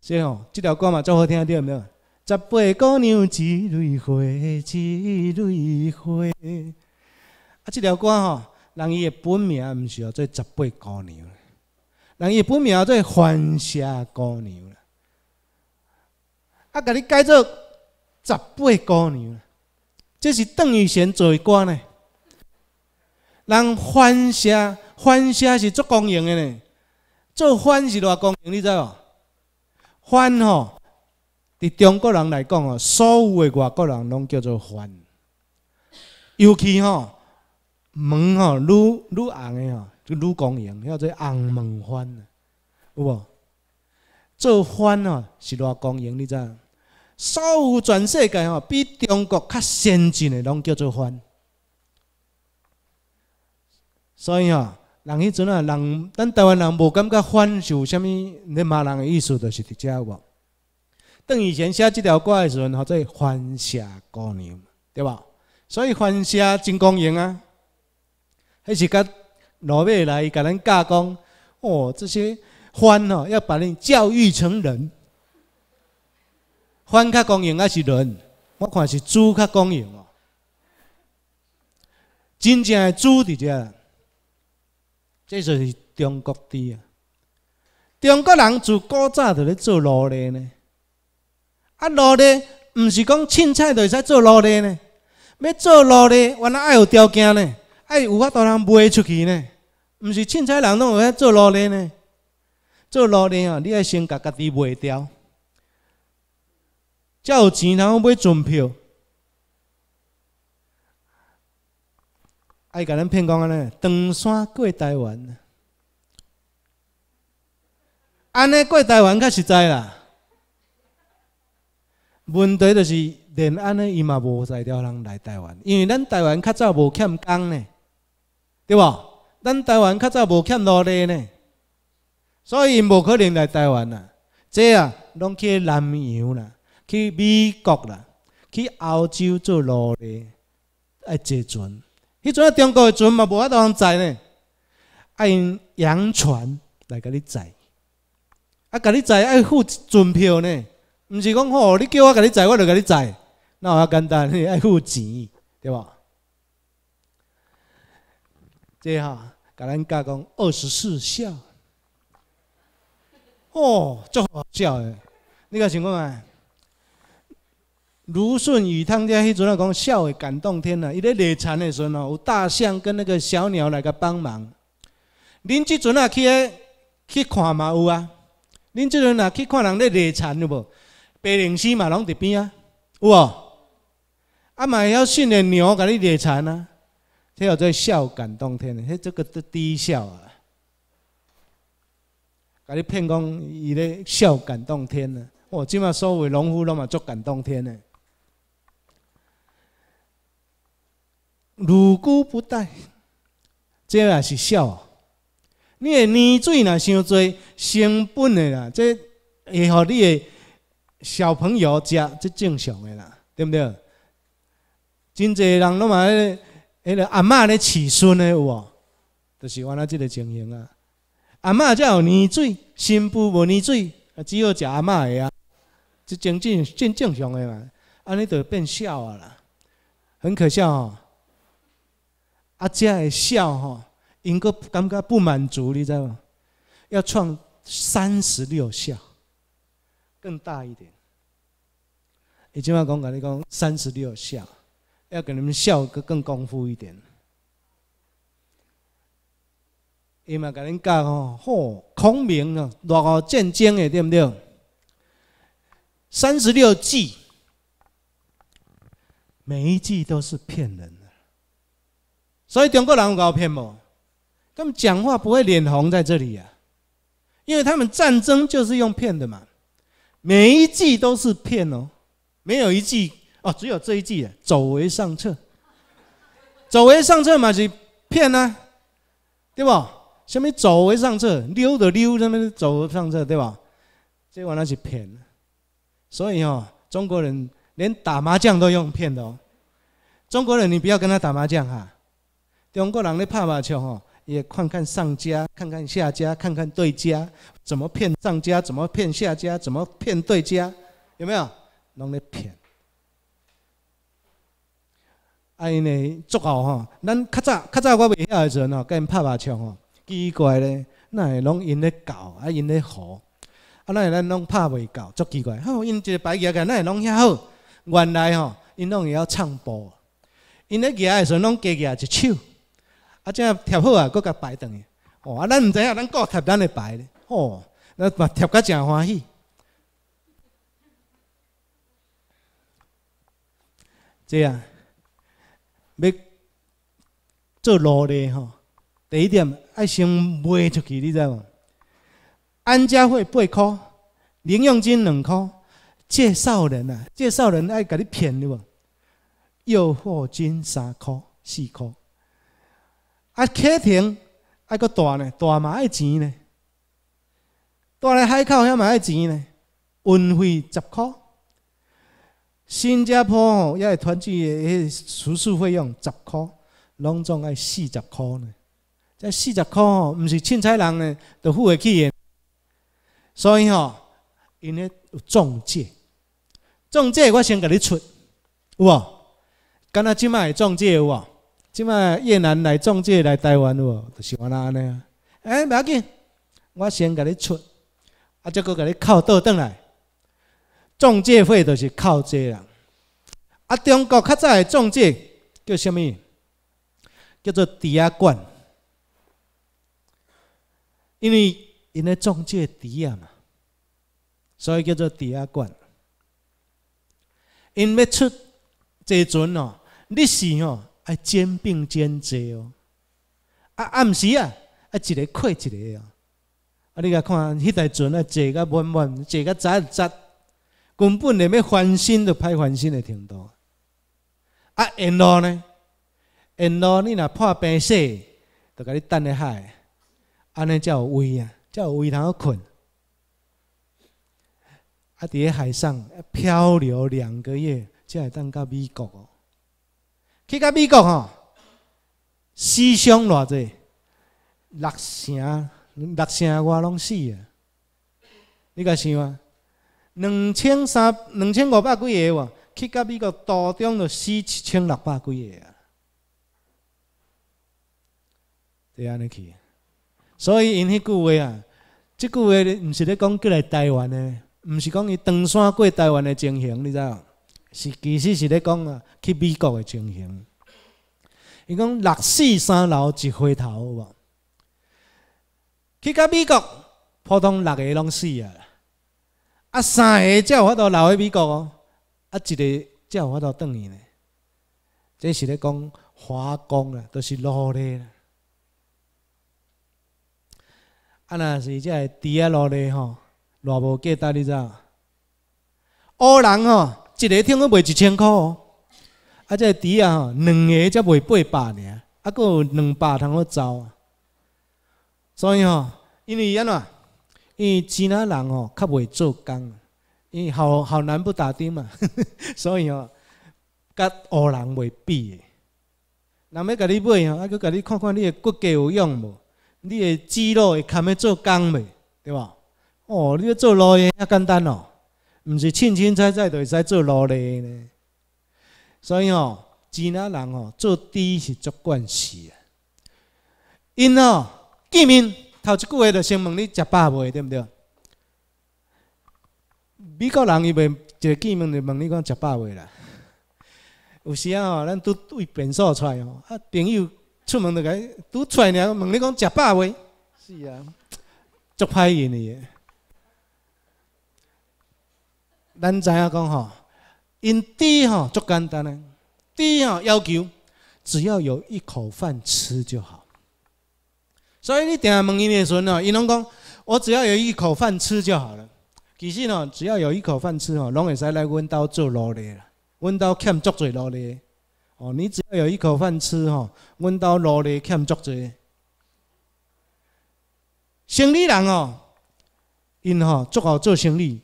所以吼，这条歌嘛最好听，对唔对？十八姑娘一蕊花，一蕊花。啊，这条歌吼，人伊的本名毋是叫做十八姑娘，人伊本名叫做海峡姑娘啦。啊，甲你改做十八姑娘。这是邓玉贤做的歌呢。人欢虾欢虾是做公营的呢。做欢是偌公营，你知无？欢吼，伫中国人来讲哦，所有的外国人拢叫做欢。尤其吼，蒙吼，绿绿红的吼，就绿公营，叫做红蒙欢，有无？做欢哦，是偌公营，你知？所有全世界吼，比中国较先进的拢叫做欢。所以吼，人迄阵啊，人咱台湾人无感觉欢有虾物，你骂人的意思就是伫遮无。邓以前写即条歌的时阵，叫做欢虾过年，对吧？所以欢虾真光荣啊！迄是甲罗马来甲咱加工哦，这些欢哦，要把恁教育成人。反卡供应还是人？我看是猪卡供应哦。真正诶猪伫遮，这就是中国猪啊。中国人自古早就咧做奴隶呢。啊，奴隶毋是讲凊彩就会使做奴隶呢。要做奴隶，原来爱有条件呢，爱有法度通卖出去呢。毋是凊彩人拢有法做奴隶呢。做奴隶哦，你爱先甲家己卖掉。才有钱，通后买船票。爱甲咱骗讲安尼，唐山过台湾，安尼过台湾较实在啦。问题就是，连安尼伊嘛无材料人来台湾，因为咱台湾较早无欠工呢，对无？咱台湾较早无欠劳力呢，所以伊无可能来台湾啦。这啊，拢去南洋啦。去美国啦，去澳洲做奴隶，爱坐船。迄阵啊，中国诶船嘛无法度通载呢，爱用洋船来甲你载。啊，甲你载爱付船票呢，毋是讲吼，你叫我甲你载，我就甲你载。那好简单，爱付钱，对吧？即下甲咱加讲二十四孝。哦，足好笑诶，你甲想看嘛？鲁迅与他们家迄阵啊，讲笑会感动天呐！伊咧猎蚕的时阵哦，有大象跟那个小鸟来个帮忙。恁即阵啊去去看嘛有啊？恁即阵啊去看人咧猎蚕有无？白灵犀嘛，拢伫边啊，有无？啊嘛会晓训练牛，甲你猎蚕呐。他有在笑感动天呐，迄这个是第笑啊！甲你骗讲伊咧笑感动天呐。我即嘛所为农夫拢嘛，足感动天的。如果不带，这也是笑哦。你的溺水若上多，成本的啦，这会和你的小朋友吃，这正常的啦，对不对？真侪人拢嘛，迄个阿嬷咧饲孙的有哦，就是原来即个情形啊。阿嬷才有溺水，新妇无溺水，只好食阿嬷的啊，这真正真正常的嘛。安尼就变笑啊啦，很可笑哦。阿姐的笑吼，因个感觉不满足，你知道吗？要创三十六笑，更大一点。以前我讲甲你讲，三十六笑，要给你们笑个更功夫一点。伊嘛，甲你讲哦，好，孔明啊，偌好战争的，对毋对？三十六计，每一计都是骗人。所以中国人搞骗不？他们讲话不会脸红在这里呀，因为他们战争就是用骗的嘛，每一计都是骗哦，没有一计哦，只有这一计，走为上策。走为上策嘛是骗啊，对不？什么走为上策？溜的溜，他们走为上策，对吧？这完那是骗。所以哦，中国人连打麻将都用骗的哦。中国人，你不要跟他打麻将哈。中国人咧拍麻将吼，也看看上家，看看下家，看看对家，怎么骗上家，怎么骗下家，怎么骗对家，有没有？拢咧骗。啊，因呢，足好吼！咱较早较早我袂晓诶时阵吼，甲因拍麻将吼，奇怪咧，那会拢因咧教啊，因咧学啊，那会咱拢拍袂教，足奇怪。吼，因一个牌举起，哪会拢遐好？原来吼，因拢会晓唱歌，因咧举诶时阵拢加举一手。啊，即贴好啊，搁甲摆转去。哦，啊，咱毋知影，咱个贴咱的摆咧。哦，那贴甲诚欢喜。这样，要做奴隶吼。第一点，爱先卖出去，你知无？安家费八箍，零用金两箍，介绍人啊，介绍人爱甲你骗你无？诱惑金三箍，四箍。啊，客厅还阁大呢，大嘛爱钱呢，大咧海口遐嘛爱钱呢，运费十块，新加坡吼，要团聚诶，住宿费用十块，拢总爱四十块呢，这四十块吼，毋是凊彩人呢，都付会起诶，所以吼，因咧有中介，中介我先甲你出，有无？敢若即卖中介有无？即卖越南来中介来台湾喎，就是我那安尼啊！哎，不要紧，我先给你出，啊，再个给你靠倒顿来。中介费就是靠这个。啊，中国较早的中介叫什么？叫做抵押券，因为因咧中介抵押嘛，所以叫做抵押券。因要出这船哦，利息哦。啊，肩并肩坐哦，啊，暗时啊，啊，一个跨一个哦，啊，你甲看，迄台船啊，坐甲满满，坐甲杂杂，根本连要翻身都歹翻身的程度。啊，沿路呢，沿路你若破病势，就甲你等咧海，安尼才有位啊，才有位通困。啊，伫咧海上漂流两个月，才会当到美国。哦。去到美国吼，死伤偌济，六成六成我拢死啊！你敢想啊？两千三两千五百几个哇，去到美国途中就死一千六百几个啊！对安尼去，所以因迄句话啊，即句话毋是咧讲过来台湾的，毋是讲伊登山过台湾的情形，你知无？是，其实是咧讲啊，去美国的情形。伊讲六死三楼一回头，好无？去到美国，普通六个拢死啊，啊三个才有度留喺美国哦，啊一个才有度倒去呢。这是咧讲华工啊，都是奴隶啦。啊那是即系第二奴隶吼，偌无计大你知？欧人吼。一个听可卖一千块，啊，这猪啊，两个才卖八百呢，啊，有两百通好走啊。所以吼，因为因呐，因为其他人吼较会做工，因后后难不打钉嘛，所以吼，甲乌人袂比的。人要甲你买吼，啊，佮你看看你的骨骼有用无？你的肌肉会堪要做工袂？对吧？哦，你要做劳役较简单哦。毋是清清采采，就会使做奴隶呢？所以哦，吉拿人哦，做猪是足惯势啊。因哦见面头一句话就先问你食饱未，对毋对？美国人伊咪一个见面就问你讲食饱未啦。有时啊，咱拄对便所出来吼，啊朋友出门就伊拄出来尔，问你讲食饱未？是啊，足歹言的。咱知影讲吼，因啲吼足简单嘅，啲吼要求只要有一口饭吃就好。所以你點下伊的时阵呢？伊拢讲我只要有一口饭吃就好了。其实呢，只要有一口饭吃，吼，拢会使来阮兜做努力啦，阮兜欠足多努力。哦，你只要有一口饭吃，吼，阮兜努力欠足的。生意人哦，因吼足好做生意，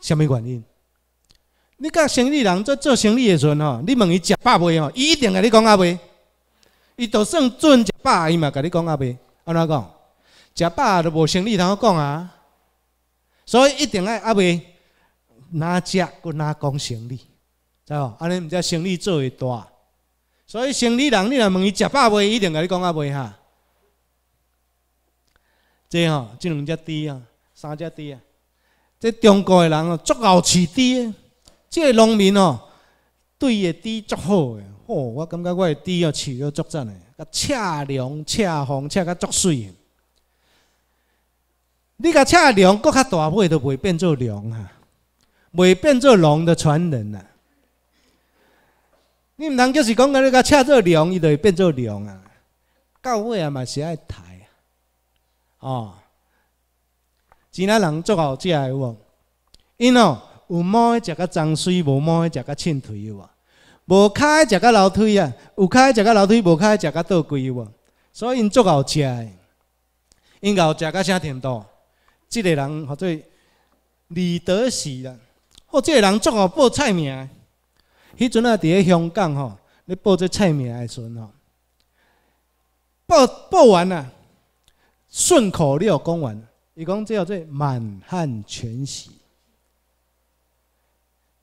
什麼原因？你讲生意人做做生意的时阵吼，你问伊食饱袂吼，伊一定甲你讲阿未。伊就算准食饱伊嘛，甲你讲阿未。安怎讲？食饱都无生意，通好讲啊。所以一定爱阿伯，哪食佮哪讲生意，知无？安尼毋则生意做会大。所以生意人，你若问伊食饱袂，一定甲你讲阿未哈。即吼，即两只猪啊，三只猪啊，即中国的人哦，足够饲猪。即个农民哦，对个猪足好个，哦，我感觉我的地哦，气候作真个，赤凉赤风赤较足水。你甲赤凉，国较大块都袂变做凉啊，袂变做龙的传人啊。你毋通就是讲个你甲赤做凉，伊就会变做凉啊。到尾啊，嘛是爱大啊。哦，自然人足好只个无，因哦。有毛的食个脏水，无毛的食个清腿的无？无脚的食个楼梯啊，有脚的食个楼梯，无脚的食个倒柜的无？所以因足够食的，因够食个啥程度？即个人或者李德喜啦，或即个人足够报菜名。迄阵啊，伫咧香港吼，咧报这菜名的时阵吼，报报完啊，顺口溜讲完，伊讲即有做满汉全席。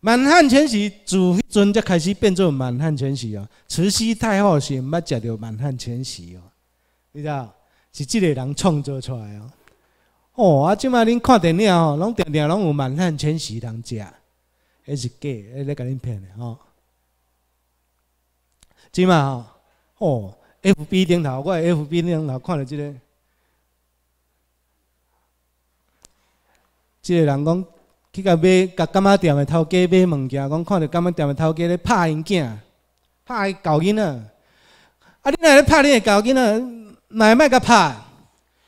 满汉全席自迄阵才开始变做满汉全席哦，慈禧太后是毋捌食着满汉全席哦，你知道？是即个人创造出来哦。哦，啊，即摆恁看电影哦，拢定定拢有满汉全席当食，迄是假，迄是甲恁骗的吼。即摆哦，哦，F B 顶头，我 F B 顶头看了即个，即个人讲。去甲买甲甘仔店的头家买物件，讲看到甘仔店的头家咧拍因仔，拍个教囡仔。啊，你若咧拍恁的狗囡仔，奶奶甲拍。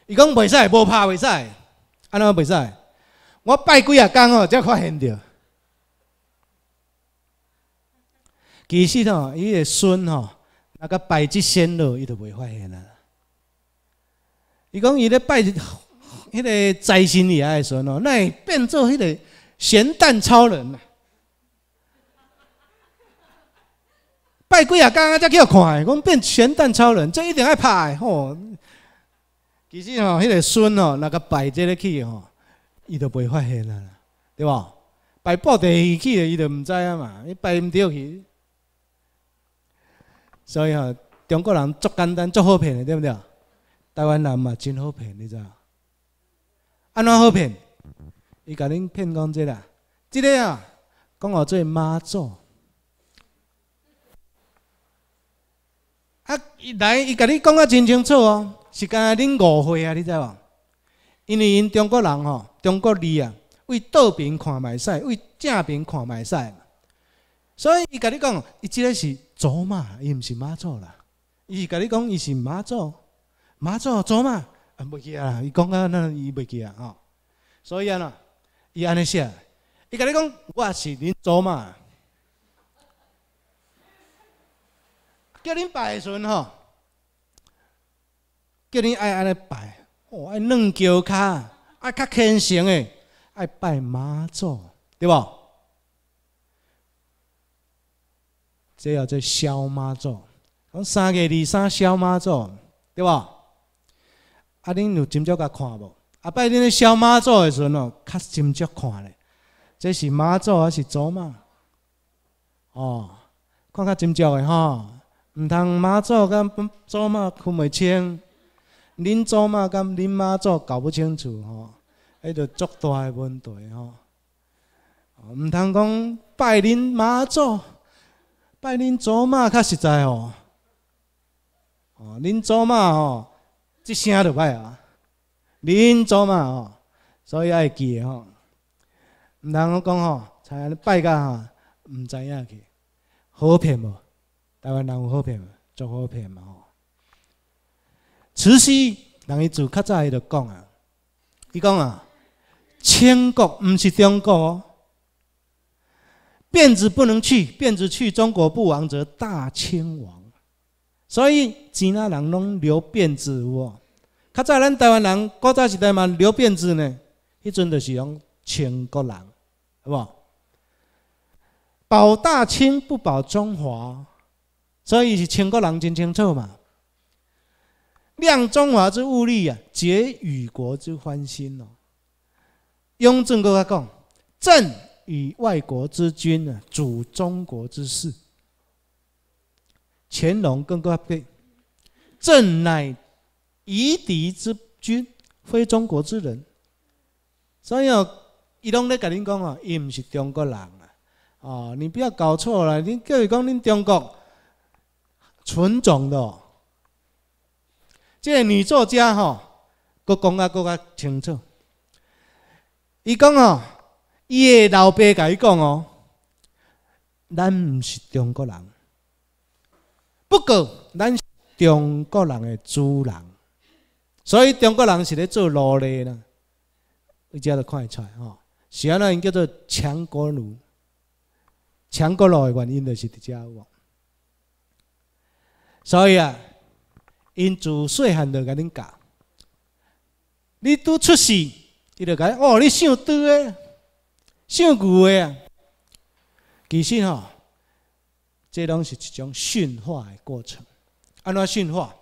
伊讲袂使，无拍袂使，安怎袂使？我拜几啊工哦，才发现着。其实吼，伊的孙吼，那个拜这仙咯，伊就袂发现啊。伊讲伊咧拜迄个财神爷的孙哦，那会变做迄个。咸蛋超人呐！拜鬼啊！刚刚才叫我看，讲变咸蛋超人，这一定爱拍的吼。其实哦，那个孙哦，那个摆这里去哦，伊都袂发现啦，对吧？摆破地去，伊都毋知啊嘛，伊摆毋着去。所以哦，中国人足简单足好骗的，对毋对？台湾人嘛，真好骗，你知道？安怎好骗？伊甲恁骗讲即个，即个啊，讲我做妈祖，啊，来，伊甲你讲啊真清楚哦，是干恁误会啊，你知无？因为因中国人吼，中国字啊，为倒边看袂使，为正面看袂使。所以伊甲你讲，伊即个是祖嘛，伊毋是妈祖啦，伊是甲你讲，伊是妈祖，妈祖祖嘛，啊，袂记啊，伊讲啊那伊袂记啊吼，所以啊。伊安尼写，伊甲你讲，我是恁祖嘛，叫恁拜时阵吼，叫恁爱安尼拜，哦，爱软脚脚，爱较虔诚的，爱拜妈祖，对无？这叫做小妈祖，讲三月二三小妈祖，对无？啊，恁有真朝甲看无？啊！拜恁小妈祖的时阵哦，较认真看咧，这是妈祖还是祖妈？哦，看较认真的吼，毋通妈祖跟祖妈分袂清，恁祖妈跟恁妈祖搞不清楚吼，迄就足大个问题哦。毋通讲拜恁妈祖，拜恁祖妈较实在哦。哦，恁祖妈吼，一声就歹啊。民族嘛吼，所以爱记吼。唔同我讲吼，才拜家吓，毋知影去，好骗无？台湾人有好骗无？足好骗嘛吼。慈禧人伊做较早伊就讲啊，伊讲啊，清国毋是中国，辫子不能去，辫子去中国不亡则大清亡。所以几那人拢留辫子喎。较早咱台湾人，较早时代嘛，留辫子呢，迄阵就是讲清国人，好无？保大清不保中华，所以是清国人精精楚嘛。量中华之物力啊，结与国之欢心咯。雍正哥哥讲，朕与外国之君啊，主中国之事。乾隆哥哥对，朕乃。夷狄之君，非中国之人。所以，伊拢咧甲恁讲哦，伊唔是中国人啊！哦，你不要搞错了。恁叫伊讲恁中国纯种的，即个女作家吼，佮讲啊佮较清楚。伊讲哦，伊个老爸甲伊讲哦，咱毋是中国人，不过咱是中国人的主人。所以中国人是咧做奴隶啦，你只都看会出吼，是以呐，因叫做强国奴、强国奴的原因就是伫只喎。所以啊，因自细汉就咁恁教，你拄出世，伊就讲：“哦，你姓猪诶，姓牛诶啊！”其实吼，这拢是一种驯化的过程，安怎驯化？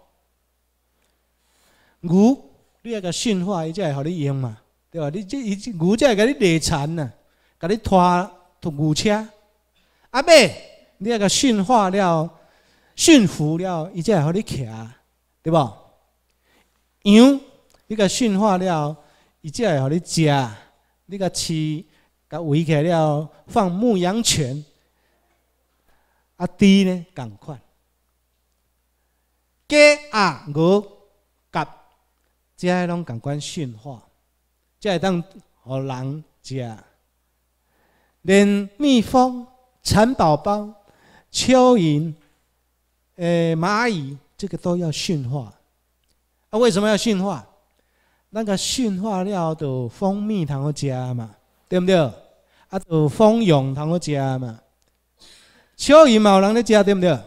牛，你那个驯化，伊才会互你用嘛，对吧？你这伊牛才会给你犁田呐，给你拖拖牛车。阿妹，你那个驯化了，驯服了，伊才会互你骑，对无？羊，你甲驯化了，伊才会互你食，你甲饲，甲喂起了，放牧羊犬。阿猪呢？共款。鸡鸭鹅。即系拢感官驯化，即系当互人食，连蜜蜂、蚕宝宝、蚯蚓、诶蚂蚁，这个都要驯化。啊，为什么要驯化？那个驯化了就蜂蜜通好食嘛，对不对？啊，就蜂蛹通好食嘛。蚯蚓嘛，有人咧食，对不对？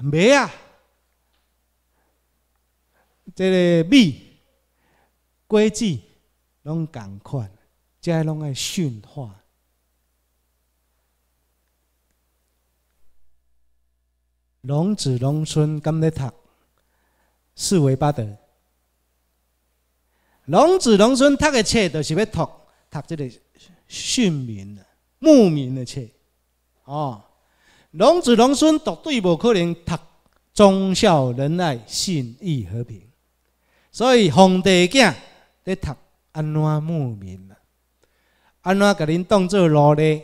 没啊。这个秘规子拢同款，即拢爱驯化。龙子龙孙甘物读四维八德。龙子龙孙读个册，就是要读读这个驯民的牧民的册。哦，龙子龙孙绝对无可能读忠孝仁爱、信义和平。所以皇帝囝在读安怎牧民啊？安怎甲恁当做奴隶？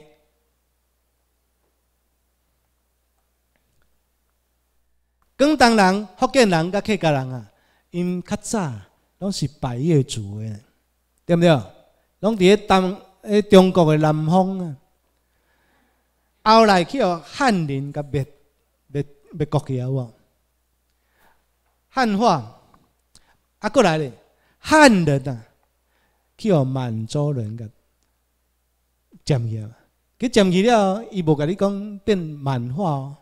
广东人、福建人、甲客家人啊，因较早拢是白业族的，对不对？拢伫咧东诶中国的南方啊，后来去互汉人甲灭灭灭国去啊，无汉化。啊，过来咧，汉人呐，去学满洲人噶，占去嘛？佮占去了，伊无甲你讲变满话哦，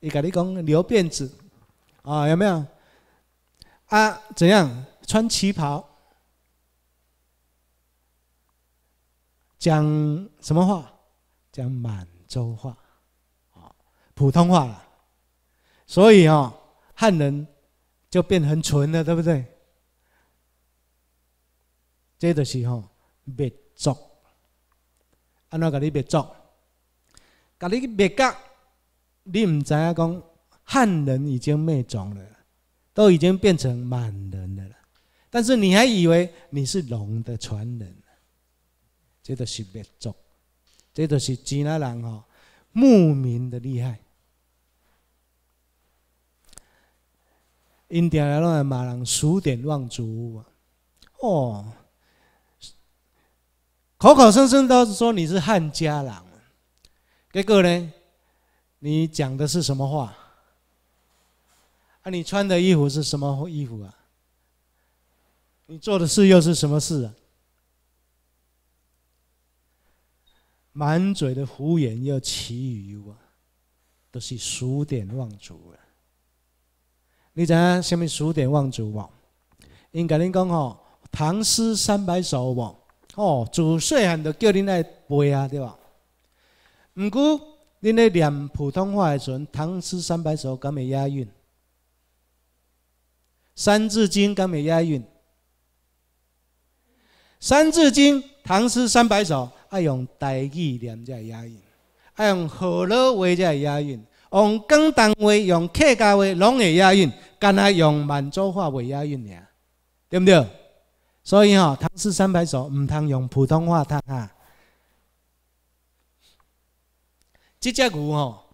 伊甲你讲留辫子，啊，有没有？啊，怎样穿旗袍？讲什么话？讲满洲话，啊，普通话了。所以哦，汉人就变成纯了，对不对？这就是吼灭族，安那甲你灭族，甲你灭国，你毋知影讲汉人已经灭种了，都已经变成满人了，但是你还以为你是龙的传人？这都是灭族，这都是吉纳人哦，牧民的厉害，因定来拢系骂人，数典忘祖啊！哦。口口声声都是说你是汉家郎，结果呢？你讲的是什么话？啊，你穿的衣服是什么衣服啊？你做的事又是什么事啊？满嘴的胡言又奇语哟啊，都是数典忘祖啊！你知什么数典忘祖不？应该林讲吼，《唐诗三百首》不？哦，自细汉就叫恁来背啊，对吧？毋过恁咧念普通话的时阵，唐诗三百首敢会押韵？三字经敢会押韵？三字经、唐诗三百首啊，用台语念才会押韵，啊用河佬话才会押韵，用广东话、用客家话拢会押韵，干阿用满洲话未押韵呢？对毋对？所以，吼《唐诗三百首》唔通用普通话读啊！即只牛吼，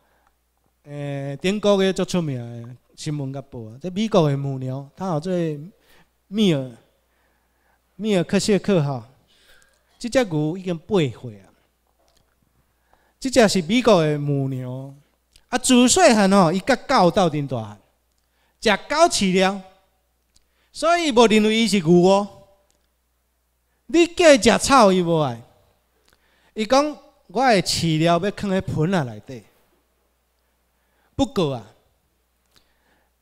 诶，顶个月最出名新闻佮报啊，即美国的母牛，它号做米尔米尔克谢克哈。即只牛已经八岁啊！即只是美国的母牛，啊，自细汉吼伊甲狗斗阵大汉，食狗饲料，所以无认为伊是牛哦。你皆食草伊无爱？伊讲我的饲料要放喺盆啊内底。不过啊，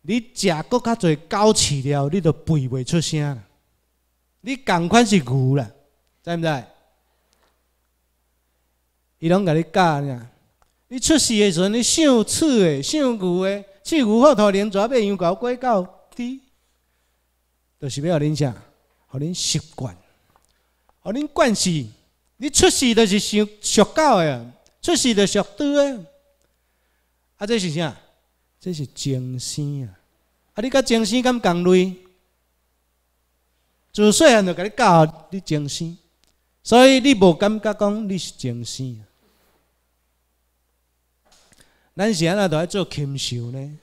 你食搁较侪狗饲料，你都肥袂出声。你同款是牛啦，知毋知？伊拢甲你教呀。你出世的时阵，你想饲的想牛的，饲牛好，互恁蛇要羊狗鬼到猪，都是要恁食，互恁习惯。哦，恁惯势，你出世就是像属狗的，出世就属猪的，啊，这是啥？这是精神啊！啊，你跟精神敢共类？自细汉就甲你教你精神，所以你无感觉讲你是精神。咱是安那爱做禽兽呢？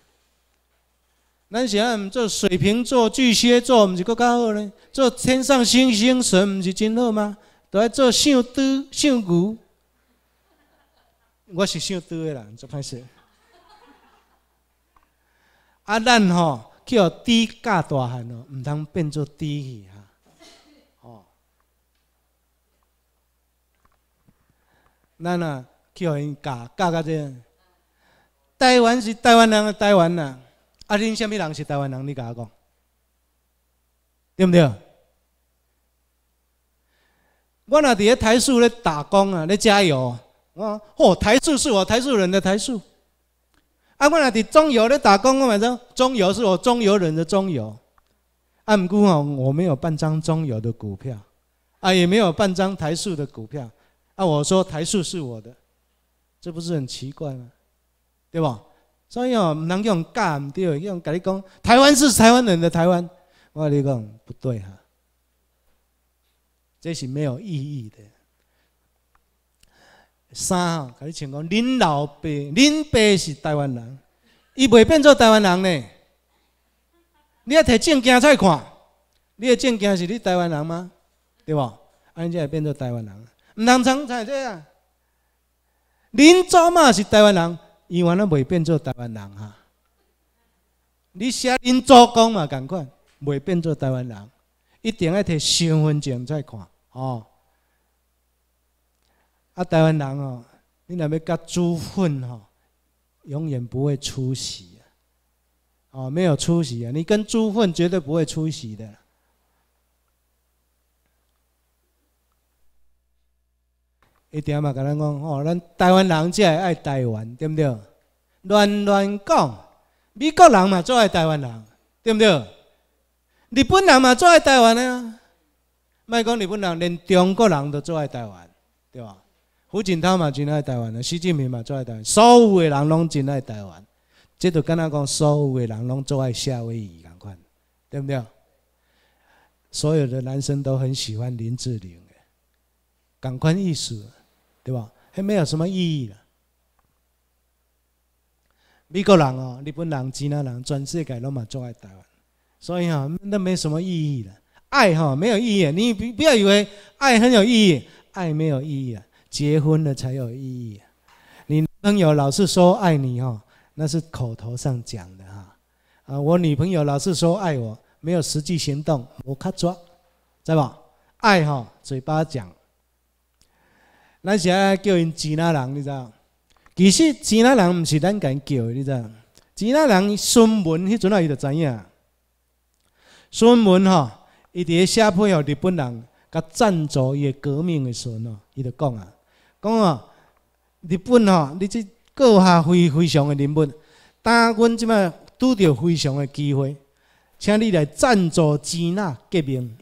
咱是安唔做水瓶座、巨蟹座，毋是更较好咧？做天上星星神，毋是真好吗？爱做像猪、像牛，我是像猪的人，就开始。啊，咱吼叫猪嫁大汉咯，毋通变做猪去哈？哦，那那叫因教教个这样。台湾是台湾人的台湾啊。啊，恁什么人是台湾人？你跟我讲，对不对？我那在台塑咧打工啊，咧加油啊！哦，台塑是我台塑人的台塑。啊，我那在中油咧打工，我讲中油是我中油人的中油。按估啊，我没有半张中油的股票，啊，也没有半张台塑的股票。啊，我说，台塑是我的，这不是很奇怪吗？对吧？所以哦，唔能用讲唔对，用甲你讲台湾是台湾人的台湾，我甲你讲不对哈，这是没有意义的。三哦，甲你请讲，恁老爸、恁爸是台湾人，伊未变做台湾人呢？你要摕证件出来看，你的证件是你台湾人吗？对不？尼才会变做台湾人，唔能讲才这样。恁祖妈是台湾人。伊原来袂变做台湾人哈，你写恁祖公嘛，赶快袂变做台湾人，一定要摕身份证再看哦。啊，台湾人哦，你若要甲猪混哦，永远不会出息啊！哦，没有出息啊！你跟猪混绝对不会出息的。一点嘛，跟咱讲，哦，咱台湾人最爱台湾，对不对？乱乱讲，美国人嘛最爱台湾人，对不对？日本人嘛最爱台湾啊！莫讲日本人连中国人都最爱台湾，对吧？胡锦涛嘛真爱台湾啊，习近平嘛最爱台湾，所有的人拢真爱台湾。这就跟他讲，所有的人拢最爱夏威夷，赶款，对不对？所有的男生都很喜欢林志玲，赶款意思。对吧？还没有什么意义了。美国人哦，日本人、越南人、全世界拢嘛住喺台湾，所以哈，那没什么意义了。爱哈没有意义，你不不要以为爱很有意义，爱没有意义啊。结婚了才有意义。女朋友老是说爱你哦，那是口头上讲的哈。啊，我女朋友老是说爱我，没有实际行动，我卡抓，知吧？爱哈，嘴巴讲。咱是爱叫因吉纳人，你知道？其实吉纳人不是咱敢叫的，你知道？吉纳人孙文，迄阵啊，伊就知影。孙文吼，伊伫咧写批给日本人，佮赞助伊个革命的时阵吼，伊就讲啊，讲啊，日本吼，你即阁下非非常的人物，呾阮即摆拄着非常的机会，请你来赞助吉纳革命。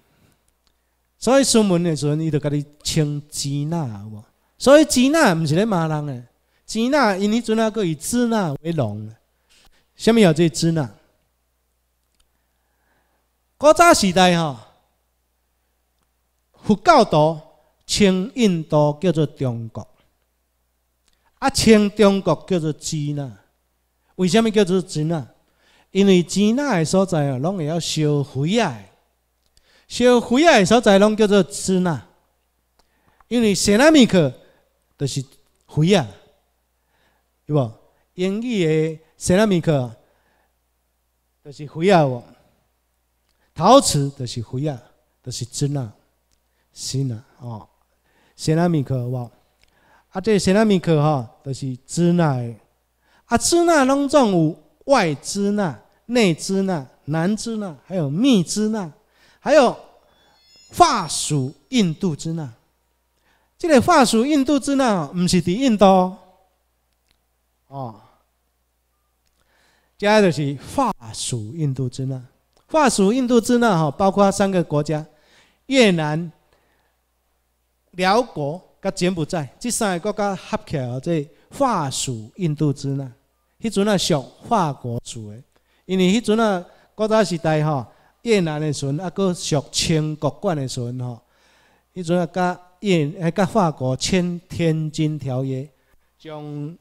所以孙文的时阵，伊就佮你称吉纳，好无？所以支娜毋是咧骂人诶，支娜因迄阵啊哥以支那为荣。虾米叫这支那？古早时代吼，佛教徒称印度叫做中国，啊，称中国叫做支那。为虾米叫做支那？因为支那诶所在啊，拢会晓烧灰啊，烧灰啊诶所在，拢叫做支那。因为西南面去。就是灰啊，对不？英语的 ceramic，就是灰啊，陶瓷就是灰啊，就是真啊，石啊，哦，ceramic，哇，啊，这 ceramic 哈，就是砖啊，啊，砖啊，东藏有外支那、内支那、南支那，还有密支那，还有法属印度支那。即个法属印度支那唔是伫印度，哦，即个就是法属印度支那。法属印度支那哈，包括三个国家：越南、辽国、甲柬埔寨。这三个国家合起来，即法属印度支那。迄阵啊属法国属的，因为迄阵啊，国家时代哈，越南的时阵啊，搁属清国管的时阵哈，迄阵啊甲。印诶，甲法国签《天津条约》，将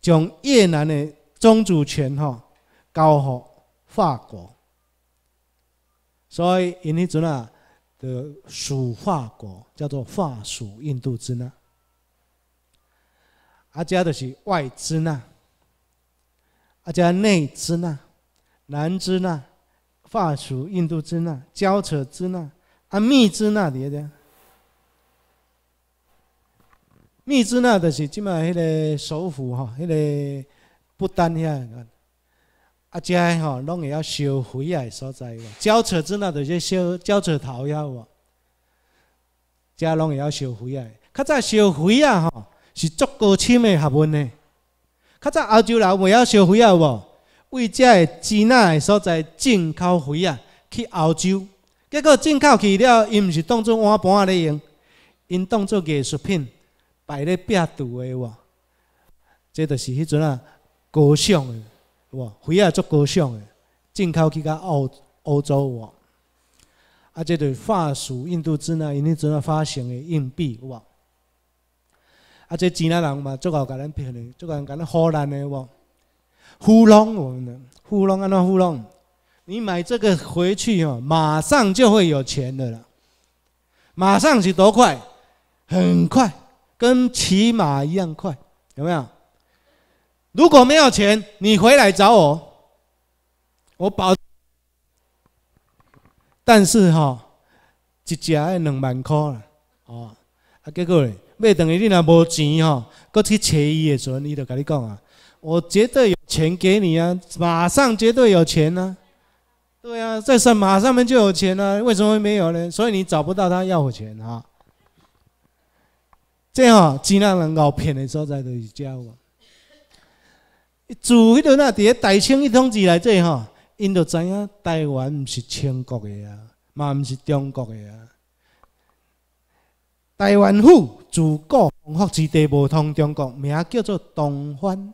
将越南的宗主权吼交予法国，所以因迄阵啊就属法国，叫做法属印度支那。阿加就是外支那，阿加内支那、南支那、法属印度支那、交趾支那。啊，蜜汁那伫啊，只蜜汁那，就是即卖迄个首府吼，迄个不丹遐，啊遮吼，拢会晓烧灰啊所在交扯之那都是烧交扯陶窑喎，遮拢会晓烧灰啊。较早烧灰啊吼，是足够深的学问呢。较早欧洲人袂晓烧灰啊喎，为遮诶支那的所在进口灰啊去欧洲。结果进口去了，伊毋是当做碗盘来用，因当做艺术品摆咧壁橱的哇。这就是迄阵啊，高尚的哇，非啊之高尚的，进口去甲澳澳洲哇。啊，这是法属印度支那因迄阵发行的硬币哇。啊，这钱拉人嘛，足够甲咱骗论，足够甲咱荷兰的哇。呼隆，呼弄安怎呼弄？你买这个回去哦，马上就会有钱的了。马上是多快？很快，跟骑马一样快，有没有？如果没有钱，你回来找我，我保。但是哈，一只两万块啦，哦，啊，结果咧，要等于你若无钱哦，搁去钱时存，伊就跟你讲啊，我绝对有钱给你啊，马上绝对有钱呢。对啊，在神马上面就有钱啊，为什么没有呢？所以你找不到他要我钱啊！这样尽量能搞骗的所在都是假话。住迄阵那伫个大清一统治来这吼，因就知影台湾毋是清国的啊，嘛毋是中国的啊。台湾府自古丰富之地，无通中国，名叫做东番。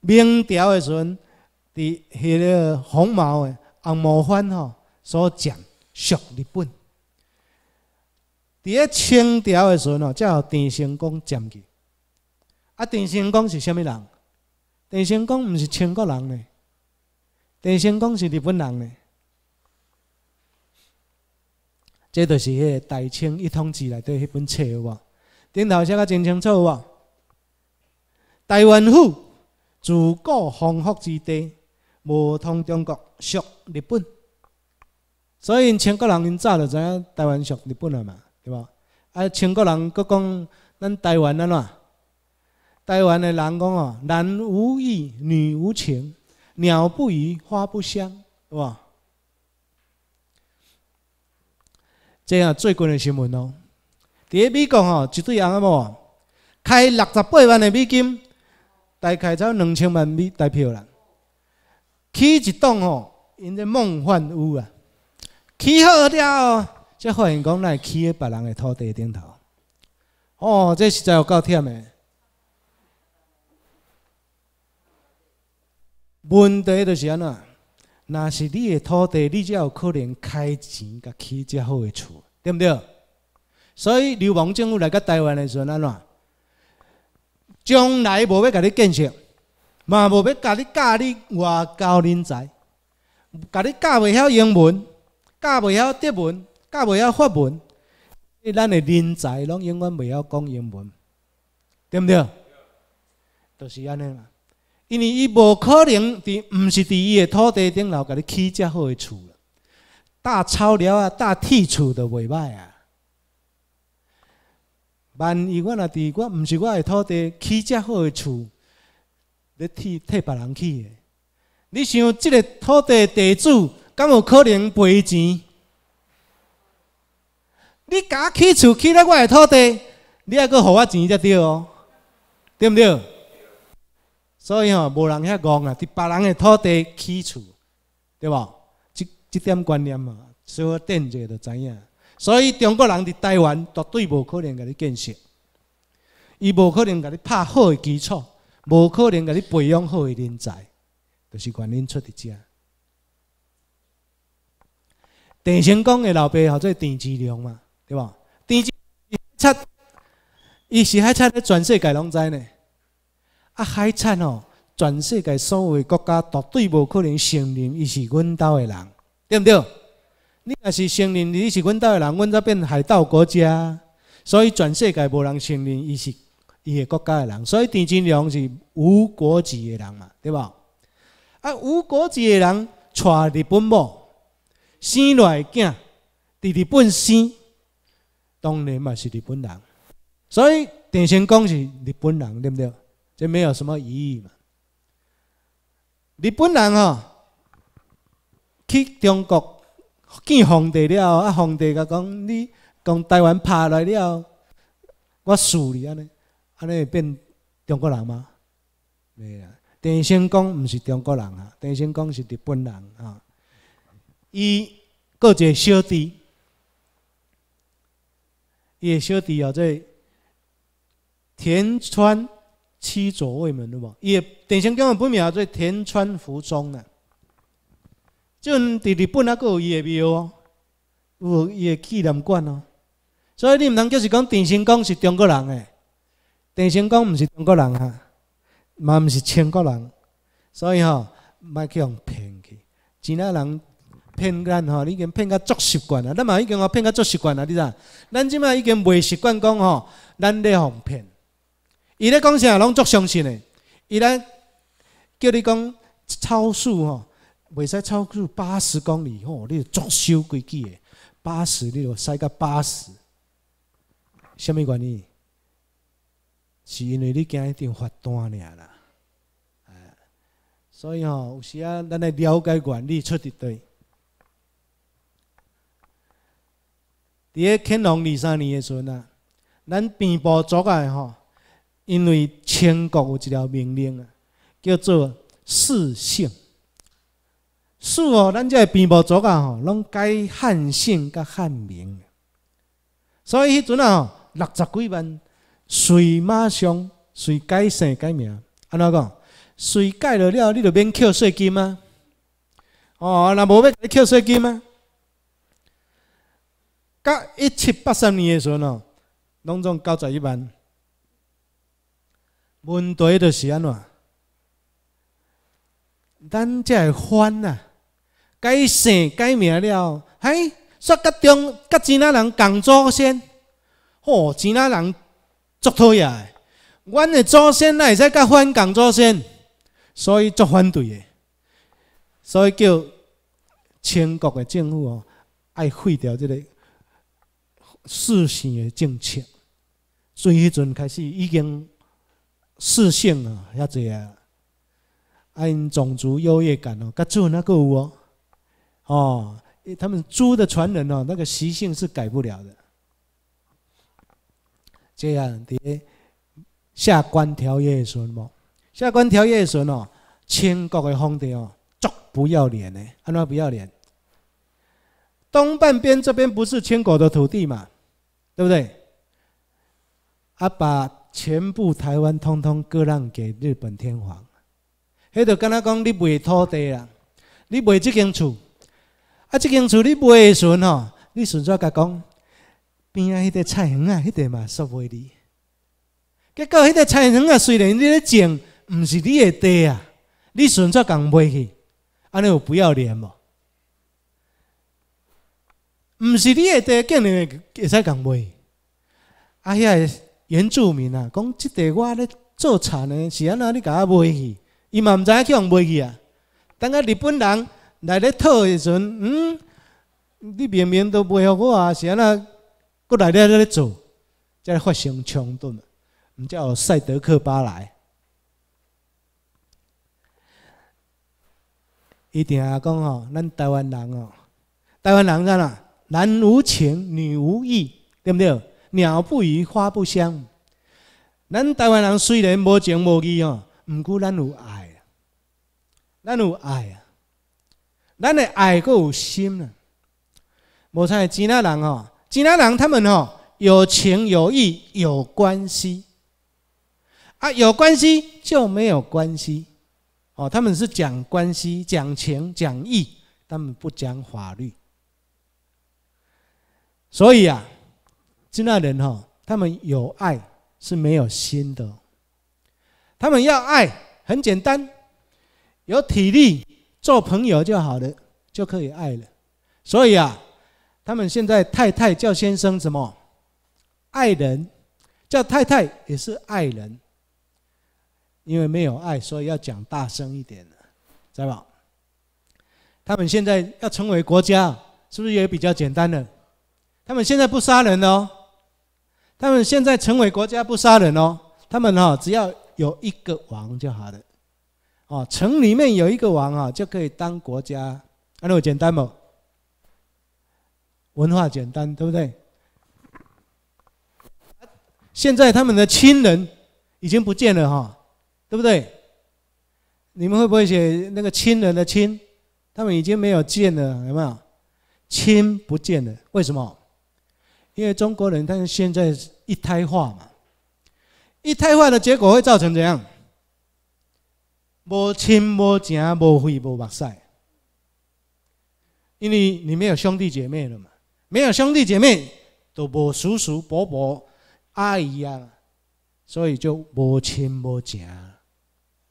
明朝的时阵。伫迄个红毛诶，红毛番吼所占属日本。伫咧清朝诶时阵吼，才后郑成功占去。啊，郑成功是虾物人？郑成功毋是清国人咧，郑成功是日本人呢。即就是迄《个《大清一统志》内底迄本册无顶头写甲真清楚无台湾府自古丰福之地。无通中国属日本，所以因中国人因早就知影台湾属日本了嘛，对无？啊，中国人佫讲咱台湾的怎？台湾的人讲哦，男无义，女无情，鸟不语，花不香，对无？即下最近的新闻哦，伫美国哦一对人哦，开六十八万的美金，大概走两千万美台票啦。起一栋吼，因只梦幻屋啊，起好了，才发现讲会起喺别人的土地顶头，哦，这实在有够忝的。问题就是安怎？那是你的土地，你才有可能开钱甲起遮好的厝，对毋对？所以，流氓政府来台湾的时阵安怎？将来无要甲你建设。嘛无要甲你教你外交人才，教你教袂晓英文，教袂晓德文，教袂晓法文，咱的人才拢永远袂晓讲英文，对毋对？就是安尼嘛，因为伊无可能伫，毋是伫伊的土地顶头，甲你起遮好的厝了。草寮啊，搭铁厝都袂歹啊。万一我若伫，我毋是我的土地，起遮好的厝。你替替别人起的。你想即个土地地主，敢有可能赔钱？你家起厝起咧，我的土地，你还佫付我钱才对哦，对毋对？所以吼，无人遐戆啊，伫别人的土地起厝，对无？即即点观念嘛，稍微点者就知影。所以中国人伫台湾绝对无可能甲你建设，伊无可能甲你拍好诶基础。无可能给你培养好的人才，就是原因出伫遮。郑成功的老爸号做郑芝龙嘛，对吧？郑芝，海伊是海产，全世界拢知呢。啊，海产哦，全世界所有的国家绝对无可能承认伊是阮岛的人，对唔对？你若是承认你是阮岛的人，阮则变海盗国家。所以全世界无人承认伊是。伊个国家个人，所以田金良是无国籍个人嘛，对无？啊，无国籍个人娶日本某，生来囝伫日本生，当然嘛是日本人。所以田成功是日本人，对毋对？这没有什么疑义嘛。日本人哦、去中国见皇帝了，啊，皇帝甲讲你讲台湾拍来了，我输你安尼。安尼会变中国人吗？袂啊，郑成公毋是中国人啊，郑成公是日本人啊。伊个一个小弟，伊个小弟号做田川七左卫门，对无？伊成功公本名做田川福忠即阵伫日本那个也有哦，有伊个纪念馆哦。所以你毋通就是讲郑成公是中国人诶。郑成功毋是中国人啊，嘛毋是中国人，所以吼，莫去用骗去。真在人骗咱吼，已经骗到足习惯啊。咱嘛已经互骗到足习惯啊，你知？咱即嘛已经袂习惯讲吼，咱咧互骗。伊咧讲啥拢足相信的。伊咧叫你讲超速吼，袂使超速八十公里吼，你就足收规矩的。八十，你就塞到八十，啥物原因？是因为你惊一定发单了啦，哎，所以吼，有时啊，咱来了解原理出一伫在乾隆二三年的时阵啊，咱边部族啊吼，因为清国有一条命令啊，叫做四姓，四哦，咱这个边部族啊吼，拢改汉姓、改汉名，所以迄阵啊，六十几万。随马上随改姓改名，安怎讲？随改了了，你就免扣税金啊！哦，那无要扣税金吗？到一七八三年的时阵哦，拢总九十一万。问题就是安怎？咱这会翻呐！改姓改名了，还说甲中甲钱那人共租，先，哦，钱那人。足讨厌的，阮的祖先那会使甲反共祖先，所以足反对的，所以叫清国的政府哦，爱废掉即个世姓的政策。所以迄阵开始已经世姓啊，遐侪啊，按种族优越感哦，甲猪那个有哦，哦，他们猪的传人哦，那个习性是改不了的。这样，伫下关条约的时阵，下关条约的时阵哦，清国的皇帝哦，作不要脸的，安怎不要脸？东半边这边不是清国的土地嘛，对不对？啊，把全部台湾通通割让给日本天皇，迄条干阿讲你卖土地啊，你卖这间厝，啊，这间厝你卖的时阵哦，你顺续该讲？边仔迄块菜园啊，迄块嘛煞袂汝。结果迄块菜园啊，虽然你咧种，毋是你的地啊，你顺续共卖去，安尼有不要脸无？毋是你的地，竟然会使共卖？啊遐原住民啊，讲即块我咧做田呢，是安汝你我卖去？伊嘛毋知影去互卖去啊。等下日本人来咧讨时阵，嗯，你明明都卖予我啊，是安怎？过来咧，做，才发生冲突毋唔叫赛德克巴莱。伊定下讲吼，咱台湾人哦，台湾人啊，男无情，女无义，对不对？鸟不语，花不香。咱台湾人虽然无情无义哦，毋过咱有爱，咱有爱啊，咱的爱搁有心啊。无像其他人哦。吉纳人他们哦有情有义有关系啊，有关系就没有关系哦。他们是讲关系、讲情、讲义，他们不讲法律。所以啊，吉纳人哈，他们有爱是没有心的。他们要爱很简单，有体力做朋友就好了，就可以爱了。所以啊。他们现在太太叫先生什么？爱人，叫太太也是爱人，因为没有爱，所以要讲大声一点的，知道吧？他们现在要成为国家，是不是也比较简单的？他们现在不杀人哦，他们现在成为国家不杀人哦，他们哈只要有一个王就好了，哦，城里面有一个王啊就可以当国家，安么简单不？文化简单，对不对？现在他们的亲人已经不见了，哈，对不对？你们会不会写那个亲人的亲？他们已经没有见了，有没有？亲不见了，为什么？因为中国人，但是现在一胎化嘛，一胎化的结果会造成怎样？无亲无情无血无目塞，因为你没有兄弟姐妹了嘛。没有兄弟姐妹，都无叔叔伯伯、阿姨啊，所以就无亲无家，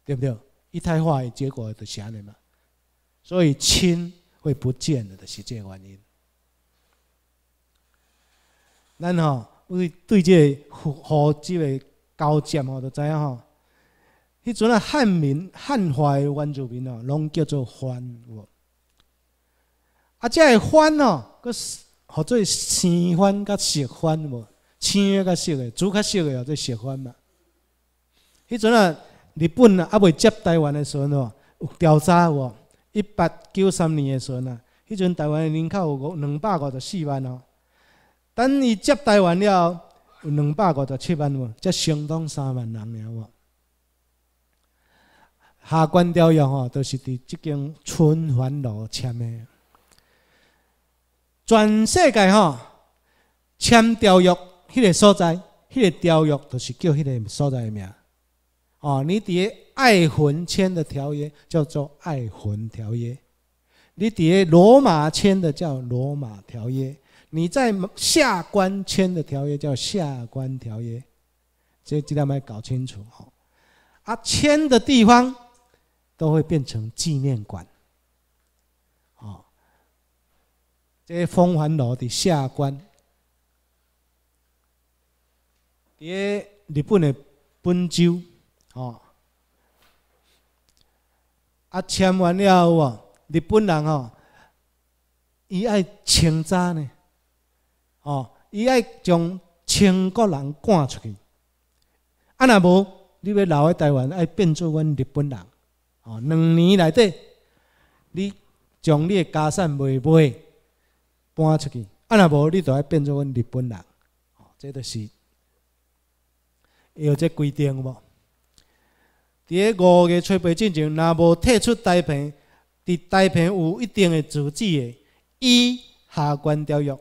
对不对？一胎化，结果的啥呢嘛？所以亲会不见了的，是这原因。咱吼对对，这户籍的交战吼，就知影吼。迄阵啊，汉民汉化的原住民哦，拢叫做番，啊，这番哦，个。好做生番甲熟番无，生个甲熟个，煮较熟个哦，做熟番嘛。迄阵啊，日本啊，还未接台湾的阵哦，调查哦，一八九三年的阵啊，迄阵台湾的人口有两百五十四万哦。等伊接台湾了，有两百五十七万哦，才相当三万人了无？下关条约哦，都是伫即间春环路签的。全世界吼签条约，迄个所在，迄个条约就是叫迄个所在名。哦，你伫爱魂签的条约叫做爱魂条约，你伫罗马签的叫罗马条约，你在下关签的条约叫下关条约。这几条要搞清楚哦。啊，签的地方都会变成纪念馆。伫凤还路伫下关，伫个日本的本州吼。啊，签完了后，日本人吼，伊爱清查呢，吼，伊爱将清国人赶出去。啊，若无，你要留喺台湾，爱变做阮日本人。吼，两年内底，你将你的家产卖卖。搬出去，啊，若无你就要变作阮日本人，哦，这都是有这规定无？第五个出兵进前，若无退出台澎，伫台澎有一定的住址的，伊下关条约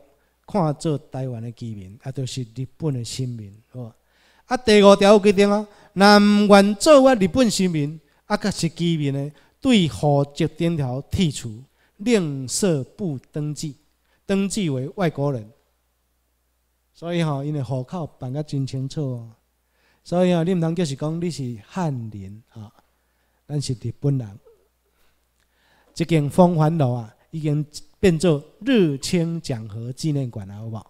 看作台湾的居民，啊，都是日本的新民，哦。啊，第五条规定啊，若不愿做我日本新民，啊，佮是居民的，对户籍登条剔除，另设不登记。登记为外国人，所以哈，因为户口办得真清楚哦，所以哈，你毋通就是讲你是汉人啊，咱是日本人，即间风华楼啊，已经变做日清讲和纪念馆了，好无？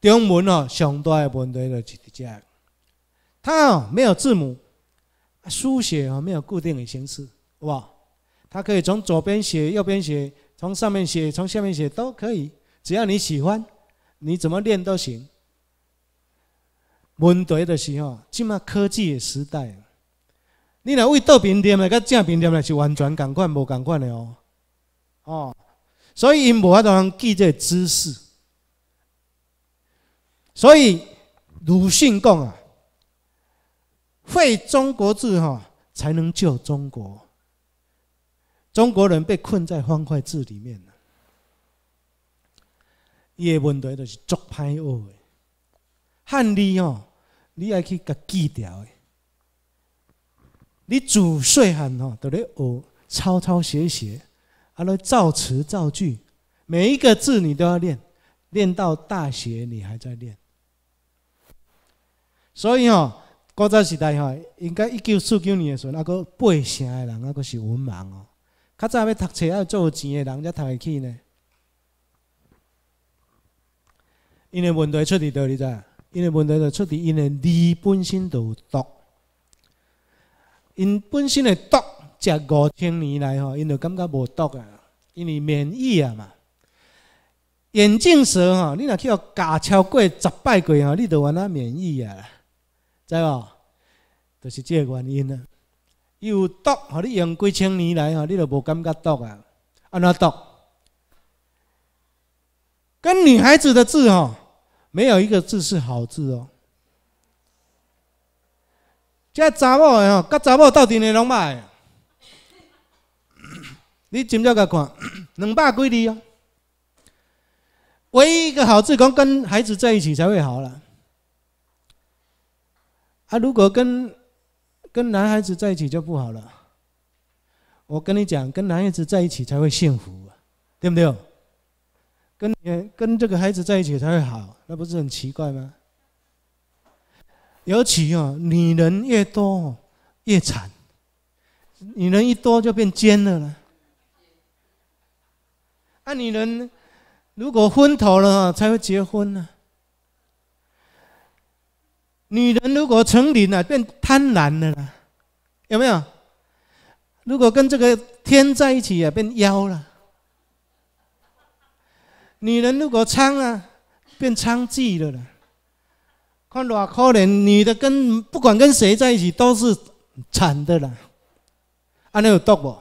中文哦，上大的问题就是只，它哦没有字母，书写哦没有固定的形式，好无？他可以从左边写，右边写，从上面写，从下面写，都可以。只要你喜欢，你怎么练都行。问题的是哦，今嘛科技的时代，你若为倒边点来，个正边点来，是完全共款无共款的哦。哦，所以因无法度通记这知识。所以鲁迅讲啊，废中国字哈，才能救中国。中国人被困在方块字里面了，伊个问题就是足歹恶汉字哦，你爱去甲记掉的。你自细汉哦，伫咧学抄抄写写，啊，来造词造句，每一个字你都要练，练到大学你还在练。所以哦，古早时代哦，应该一九四九年的时候，那个背声的人，那个是文盲哦。阿早要读册，要做钱的人才读会起呢。因为问题出伫倒，你知？因为问题就出伫因为字本身就毒，因本身的毒，食五千年来吼，因就感觉无毒啊，因为免疫啊嘛。眼镜蛇吼，你若去要架超过十百过吼，你都话它免疫啊，知无？就是这个原因啊。有毒，吼！你用几千年来吼，你都无感觉毒啊，安那毒？跟女孩子的字吼，没有一个字是好字哦。这查某的吼，甲查某斗阵的拢歹。你怎叫个看？两百几字哦。唯一一个好字，讲跟孩子在一起才会好了。啊，如果跟跟男孩子在一起就不好了，我跟你讲，跟男孩子在一起才会幸福啊，对不对？跟跟这个孩子在一起才会好，那不是很奇怪吗？尤其哦，女人越多越惨，女人一多就变尖了呢。啊，女人如果昏头了才会结婚呢。女人如果成灵了，变贪婪的了，有没有？如果跟这个天在一起啊，变妖了。女人如果娼啊，变娼妓的了。看多可怜，女的跟不管跟谁在一起都是惨的啦。安尼有毒不？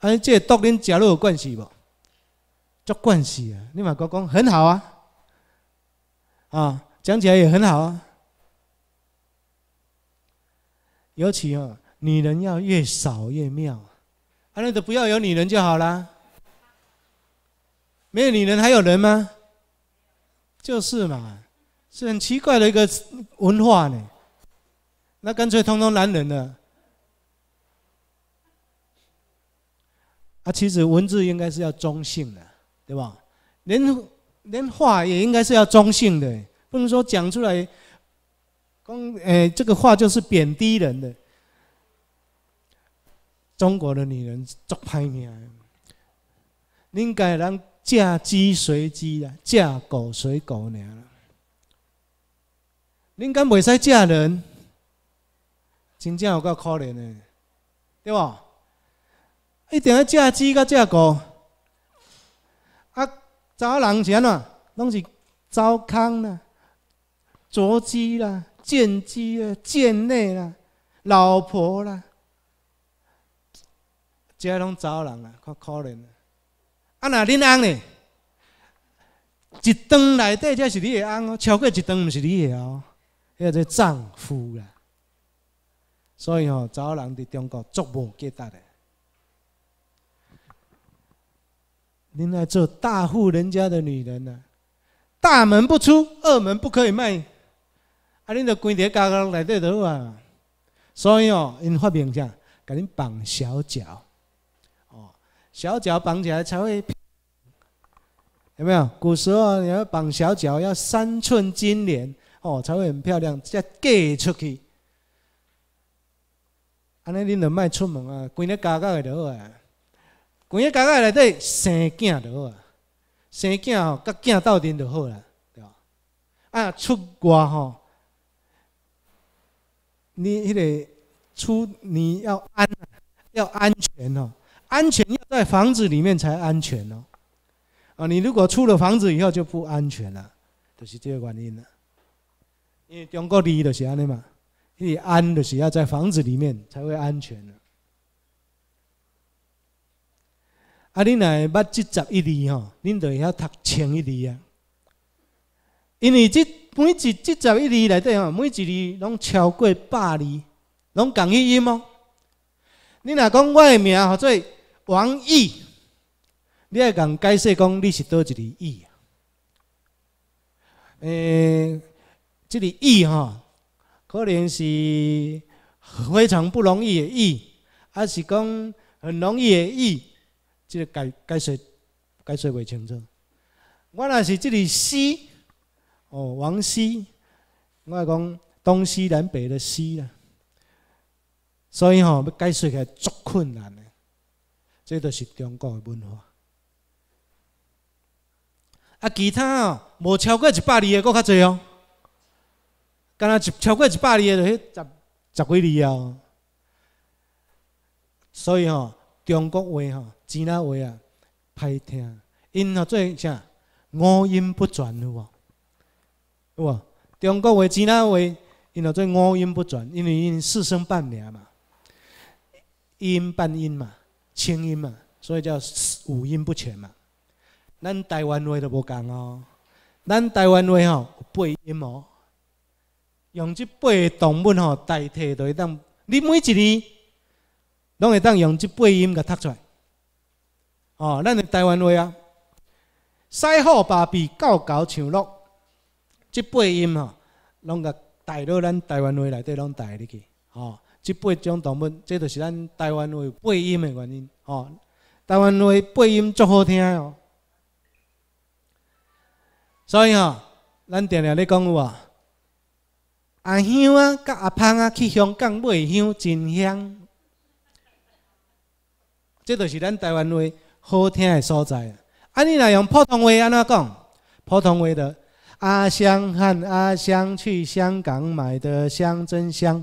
哎，这毒跟假如有关系不？有关系啊！你话我讲很好啊，啊。讲起来也很好啊，尤其哦，女人要越少越妙，啊，那的不要有女人就好啦。没有女人还有人吗？就是嘛，是很奇怪的一个文化呢。那干脆通通男人呢。啊，其实文字应该是要中性的，对吧？连连话也应该是要中性的。不能说讲出来，公诶，这个话就是贬低人的。中国的女人足歹命，应该人嫁鸡随鸡啦，嫁狗随狗呢。恁敢袂使嫁人，真正有够可怜的，对无？一定要嫁鸡甲嫁狗，啊，找人前啊，拢是糟糠啦。捉鸡啦，见鸡啦，见内啦，老婆啦，这拢走人啊，可可怜啊！啊，那恁翁呢？一顿内底才是你的翁哦，超过一顿毋是你的哦，迄个丈夫啦。所以哦，走人伫中国足无几达的。恁来做大户人家的女人呢，大门不出，二门不可以迈。啊！恁就关伫家家落内底著好啊。所以哦，因发明啥，甲恁绑小脚哦。小脚绑起来才会有没有？古时候，你要绑小脚要三寸金莲哦，才会很漂亮，才嫁出去。安尼恁就莫出门啊，关伫家家里就好啊。关伫家家里底生囝就好啊，生囝吼，甲囝斗阵就好啦，对吧？啊，出外吼。你得出，你要安，要安全哦。安全要在房子里面才安全哦。啊，你如果出了房子以后就不安全了，就是这个原因了。因为中国地就是安尼嘛，你安就是要在房子里面才会安全啊，你来要积十一厘哈，你会要读轻一厘啊，因为这。每一即十一字内底吼，每一字拢超过百字，拢共语音哦。你若讲我的名号做王毅，你爱共解释讲你是倒一字“毅”？诶，即个毅”吼，可能是非常不容易的“毅”，还是讲很容易的“毅”？即个解解释解释袂清楚。我若是即个西”。哦，往西，我讲东西南北的西啦，所以吼要解释起来足困难的，这都是中国的文化。啊，其他哦无超过一百字的，搁较济哦，敢若一超过一百字嘅就十十几字啊。所以吼，中国话吼，其他话啊，歹听，因啊最啥五音不全无？有啊，中国话、其他话，因为做五音不全，因为因四声半音嘛，音半音嘛，轻音嘛，所以叫五音不全嘛。咱台湾话都无共哦，咱台湾话吼八音哦，用即八的动文吼代替就会当。你每一字，拢会当用即八音甲读出来。哦，咱的台湾话啊，西虎芭比，狗狗唱落。即八音吼，拢甲带到咱台湾话内底，拢带入去。吼，即八种动物，即就是咱台湾话八音的原因。吼，台湾话八音足好听哦。所以吼，咱常常咧讲有啊，阿香啊，甲阿芳啊，去香港买香，真香。即就是咱台湾话好听的所在。安尼若用普通话安怎讲？普通话的。阿香和阿香去香港买的香真香，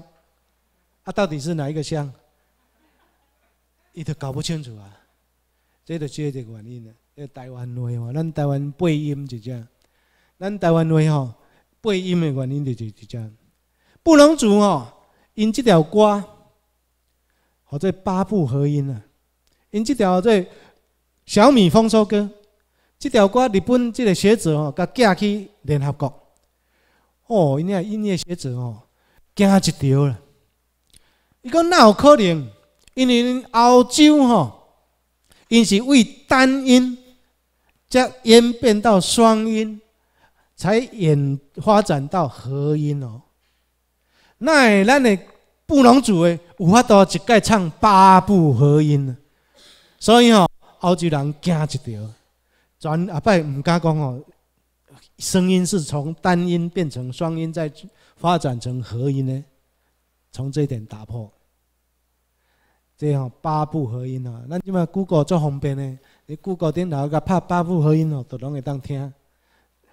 啊，到底是哪一个香？伊都搞不清楚啊！这就是一个原因啊！台湾话吼，咱台湾背音就这样。咱台湾话吼背音的原因就是这样。不能组吼，因这条歌，或者八部合音啊。因这条在小米丰收歌。这条歌，日本这个学者哦，甲寄去联合国。哦，因音乐学者哦，惊一条了。伊讲那有可能，因为欧洲吼，因是为单音，则演变到双音，才演发展到合音哦。那咱的布龙族诶，有法度一概唱八部合音。所以吼，欧洲人惊一条。转阿伯毋敢讲哦，声音是从单音变成双音，再发展成合音呢？从这点打破，即吼八部合音哦。咱即嘛 Google 最方便呢，你 Google 顶头甲拍八部合音哦，都拢会当听，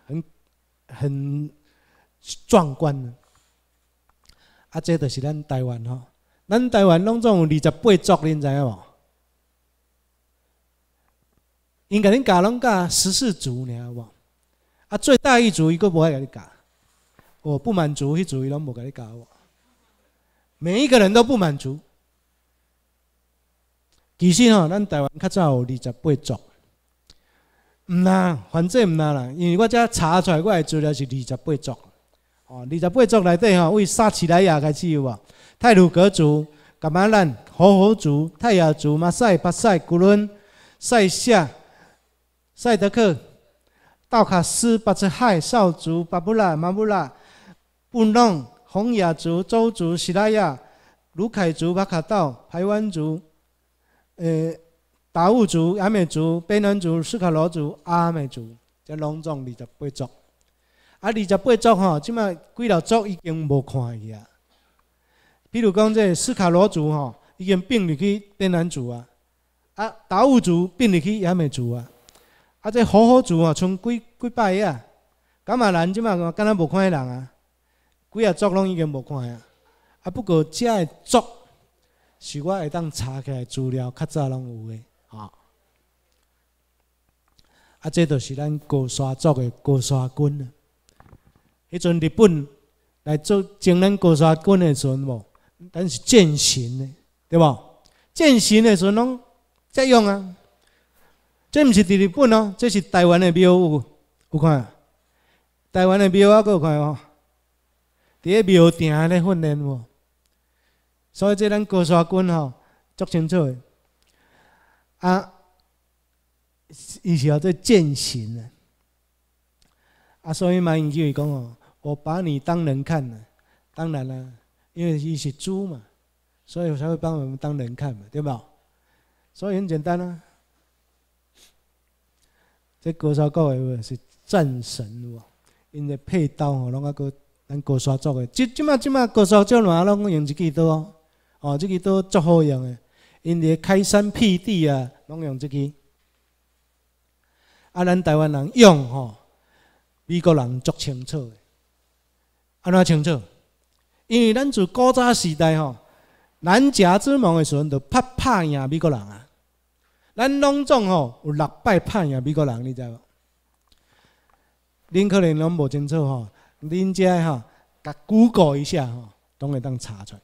很很壮观。啊，这就是咱台湾哦，咱台湾拢总有二十八作，你知影无？应该恁教拢搞十四组，你晓无？啊，最大一组伊个无爱甲你教，我不满足，迄组伊拢无甲你我。每一个人都不满足。其实哦，咱台湾较早有二十八族，嗯啦，反正毋啦啦，因为我遮查出来，我诶资料是二十八族。哦，二十八族内底吼，为萨起莱亚开始有啊？泰鲁格族、甘玛兰、豪豪族、泰雅族、马赛、巴赛、古伦、赛夏。赛德克、道卡斯、巴兹海少族、巴布拉、马布拉、布农、红雅族、邹族、喜拉雅、卢凯族、巴卡岛、排湾族、呃、达悟族、雅美族、卑南族、斯卡罗族、阿美族，这拢总二十八族。啊，二十八族吼，即嘛几条族已经无看伊啊。比如讲，这斯卡罗族吼，已经并入去卑南族啊。啊，达悟族并入去雅美族啊。啊，这好好做啊，剩几几摆啊？敢若咱即马敢若无看人啊，几啊作拢已经无看啊。啊，不过遮的作是我会当查起来资料，较早拢有的啊。啊，这就是咱高刷族的高刷军。迄阵日本来做征咱高刷军的时阵无，咱是践行的，对无？践行的时阵拢这样啊。这毋是在日本哦，这是台湾的庙宇。有看台湾的庙啊？还有看哦，伫咧庙埕咧训练哦。所以这咱高山军哦，足清楚的啊，伊是要做践行的啊。所以马英九会讲哦：“我把你当人看呢，当然了，因为你是猪嘛，所以才会把我们当人看嘛，对吧？所以很简单啊。这高烧的话是战神，有无？因为配刀吼，拢啊个咱高烧做的。即即嘛即嘛高烧，即落拢用这个刀，哦，即个刀足好用的。因为开山辟地啊，拢用即个。啊，咱台湾人用吼，美国人足清楚的。安怎清楚？因为咱自古早时代吼，南家之梦的时阵，就拍拍赢美国人啊。咱拢总吼有六百叛美国人，你知无？恁可能拢无清楚吼，恁遮哈，甲谷歌一下吼，拢会当查出。来。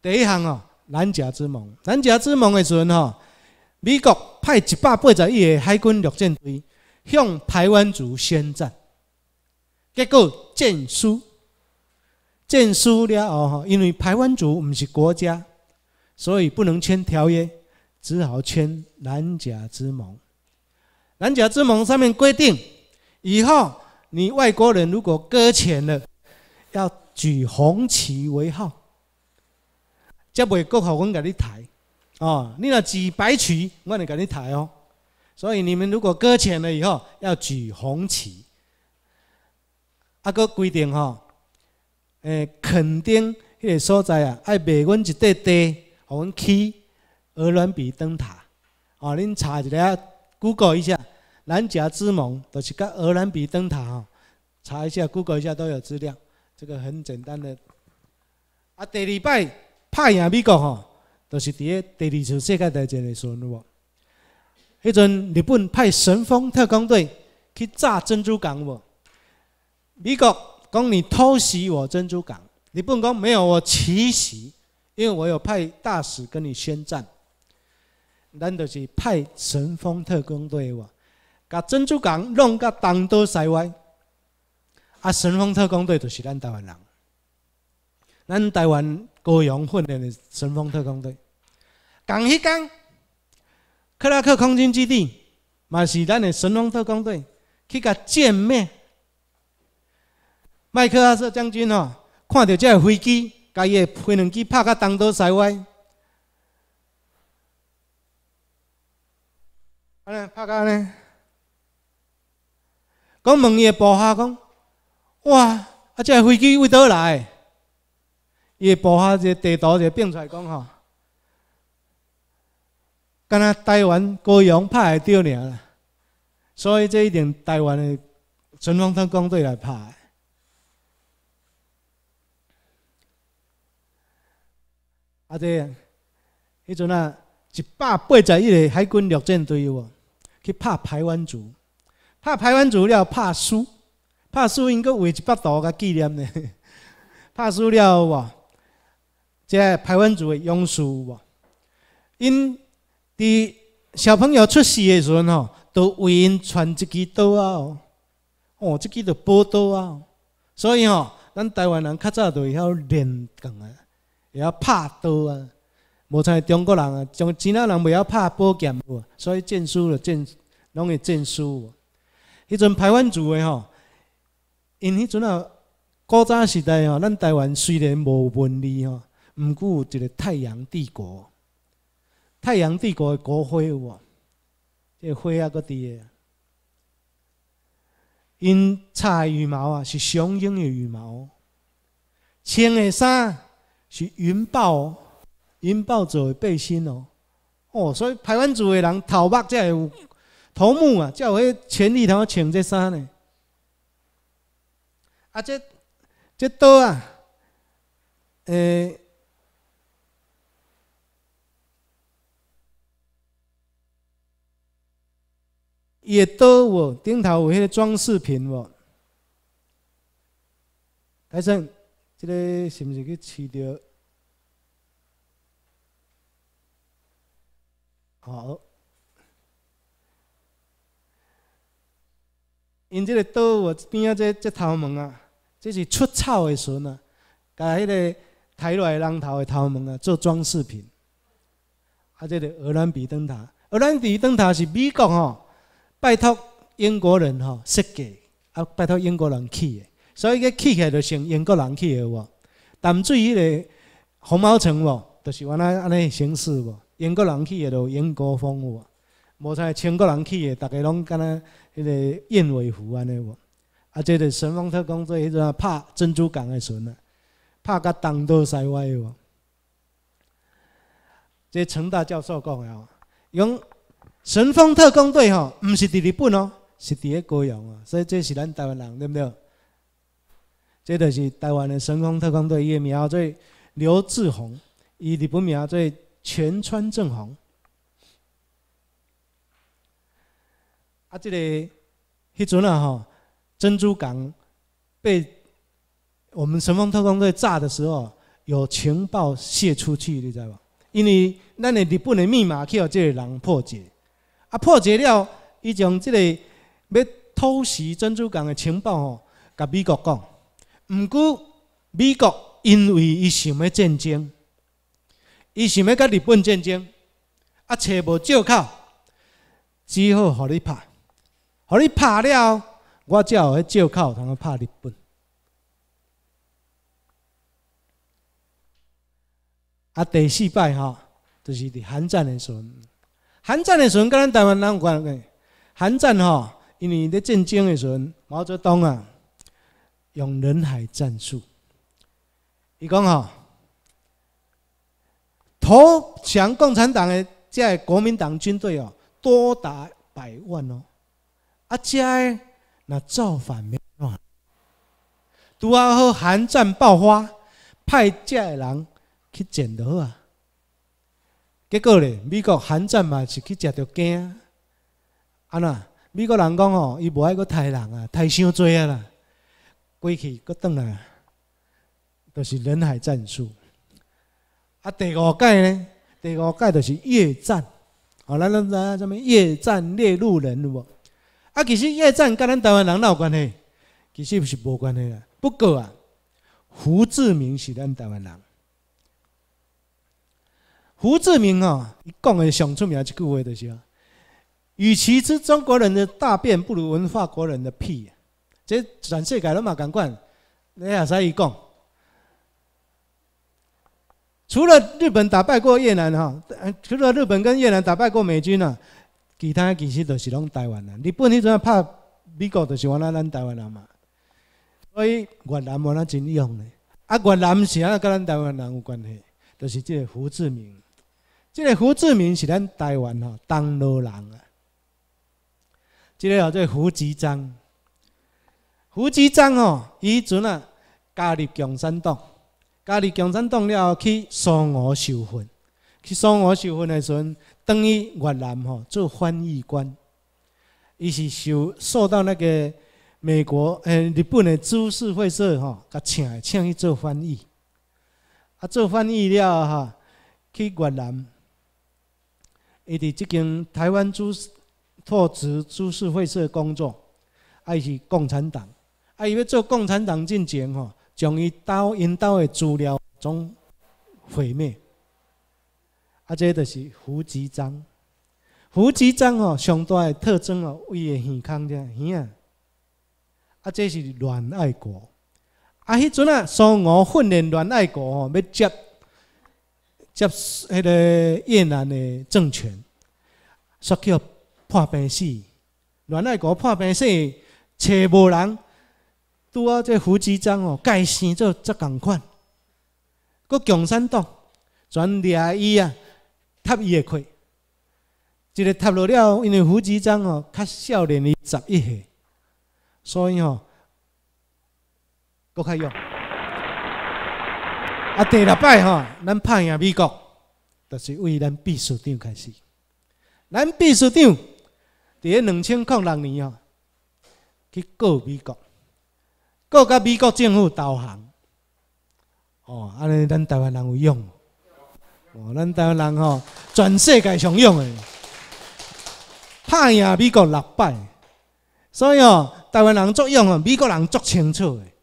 第一项哦，南夹之盟。南夹之盟的时阵吼，美国派一百八十亿的海军陆战队向台湾族宣战，结果战输，战输了哦吼，因为台湾族毋是国家，所以不能签条约。只好签南甲之盟。南甲之盟上面规定，以后你外国人如果搁浅了，要举红旗为号，才袂国好阮甲你抬。哦，你若举白旗，我嚟甲你抬哦。所以你们如果搁浅了以后，要举红旗。啊，个规定吼，诶，肯定迄个所在啊，爱卖阮一块地，给阮起。鹅兰比灯塔，哦，恁查一下 Google 一下，蓝甲之盟就是跟鹅兰比灯塔哦，查一下 Google 一下都有资料。这个很简单的。啊，第二摆拍赢美国哦，就是伫个第二次世界大战时候，了无。迄阵日本派神风特工队去炸珍珠港无？美国讲你偷袭我珍珠港，日本讲没有，我奇袭，因为我有派大使跟你宣战。咱就是派神风特工队哇，甲珍珠港弄甲东岛西歪，啊，神风特工队就是咱台湾人，咱台湾高营训练的神风特工队。讲迄讲，克拉克空军基地，嘛是咱的神风特工队去甲歼灭。麦克阿瑟将军哦，看到这个飞机，把伊的飞龙机拍到东岛西歪。安尼拍架尼，讲问伊个部下讲，哇！啊，即个飞机为倒来？伊个部下一个地图一个并出来讲吼，敢若台湾高雄拍会到尔，所以这一定台湾的巡方特工队来拍。啊，弟，迄阵啊，一百八十一个海军陆战队喎。去拍排湾族，拍排湾族了拍输，拍输因个为一把图个纪念呢。拍输了哇，个排湾族的勇士哇。因伫小朋友出世的时阵吼，都为因传一支刀啊哦，哦这支刀宝刀啊，所以吼咱台湾人较早都会晓练刀啊，会晓拍刀啊。无像中国人啊，像钱啊，人袂晓拍保剑所以战输就战，拢会战输。迄阵排湾族的吼，因迄阵啊，古早时代吼，咱台湾虽然无文理吼，毋过有一个太阳帝国。太阳帝国的国徽有无？即个徽啊，个底个，因插羽毛啊，是雄鹰的羽毛；穿的衫是云豹。引爆者背心哦，哦，所以台湾族的人头目才有头目啊，才有迄权力头穿这衫呢。啊，这这刀啊，诶，也刀哦，顶头有迄个装饰品无？台生，这个是唔是去骑着？好，因这个岛边啊，这这头毛啊，这是出草的时阵啊，甲迄个台来人头的头毛啊，做装饰品。啊，这个荷兰比灯塔，荷兰比灯塔是美国吼，拜托英国人吼设计，啊拜托英国人起的，所以个起起来就成英国人起的哇。淡水迄个红毛城无，就是原来安尼形式无。英国人去的着英国风有无像中国人去的，逐个拢敢若迄个燕尾服安尼无？啊，即是神风特工队，阵啊拍珍珠港的船啊，拍甲东倒西歪的无？即陈大教授讲的哦，伊讲神风特工队吼，毋是伫日本哦，是伫咧高雄啊，所以这是咱台湾人对毋对？即著是台湾的神风特工队，伊的名做刘志宏，伊日本名做。全川正红啊！这个迄阵啊，吼珍珠港被我们神风特工队炸的时候，有情报泄出去，你知道吧？因为咱的日本的密码去，互这个人破解啊，破解了，伊将这个要偷袭珍珠港的情报吼，甲美国讲。毋过，美国因为伊想要战争。伊想要跟日本战争，啊，找无借口，只好给你拍，给你拍了，我才有迄借口，同佮拍日本。啊，第四摆吼，就是伫韩战的时阵，韩战的时阵，跟咱台湾人有关系？韩战哈，因为伫战争的时阵，毛泽东啊，用人海战术。伊讲哈。投降共产党的这国民党军队哦，多达百万哦，啊，这那造反没乱，拄好寒战爆发，派这人去剪刀啊，结果咧，美国寒战嘛是去食着惊，啊呐，美国人讲哦，伊无爱佫杀人啊，太伤侪啊啦，归去个阵来，都是人海战术。啊，第五届呢？第五届就是越战，好，咱咱咱什么越战越路人物无？啊，其实越战跟咱台湾人有关系，其实不是无关系啦。不过啊，胡志明是咱台湾人。胡志明啊，伊讲的上出名一句话就是：，与其吃中国人的大便，不如闻法国人的屁。这全世界拢嘛共款，你也使伊讲。除了日本打败过越南哈，除了日本跟越南打败过美军啊，其他其实都是拢台湾人。日本迄阵拍美国，就是我拉咱台湾人嘛。所以越南无哪真勇害，啊，越南是啊，跟咱台湾人有关系，就是这个胡志明，这个胡志明是咱台湾哈，当路人啊。这个叫做胡志章，胡志章吼，伊阵啊加入共产党。加入共产党了后，去苏俄受训。去苏俄受训的时阵，当于越南吼做翻译官。伊是受受到那个美国、诶日本的株式会社吼，佮请请伊做翻译。啊，做翻译了哈，去越南。伊伫一间台湾株拓殖株式会社工作。啊，伊是共产党。啊，伊要做共产党进前吼。将伊导因兜诶资料总毁灭，啊，即个就是胡志章。胡志章吼上大诶特征吼胃诶耳孔只耳啊，啊，这是恋爱国。啊，迄阵啊，苏俄训练恋爱国吼要接接迄个越南诶政权，煞叫破病死。恋爱国破病死找无人。拄啊，这胡志章哦，改生做则共款，佮共产党全掠伊啊，踢伊个亏。一个踢落了，因为胡志章哦较少年哩十一岁，所以哦，佮较勇。啊，第六摆吼，咱拍赢美国，就是为咱秘书长开始，咱秘书长伫咧两千零六年哦去告美国。个甲美国政府导航，哦，安尼咱台湾人有用，哦，咱台湾人吼，全世界常用诶，拍赢美国六摆，所以哦，台湾人作用哦，美国人足清楚诶，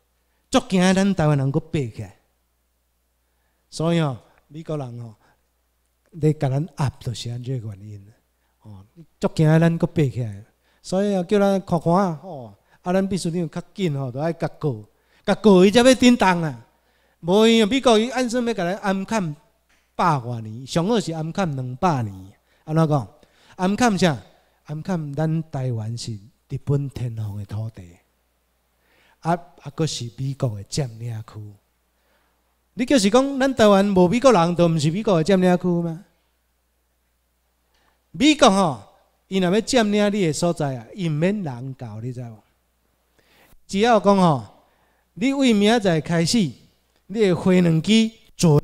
足惊咱台湾人爬起来，所以哦，美国人哦，你甲咱压着是安只原因，哦，足惊咱爬起来，所以哦，叫咱看看哦。啊，咱须苏联较紧吼，都爱割割，割伊才要震动啊！无伊美国伊按算要来安抗八百年，上好是安抗两百年。安怎讲？安抗啥？安抗咱台湾是日本天皇的土地，啊啊，个是美国的占领区。你就是讲，咱台湾无美国人，都毋是美国的占领区吗？美国吼，伊若要占领你的所在啊，移免人搞，你知道无？只要讲吼，你为明仔载开始，你回两记准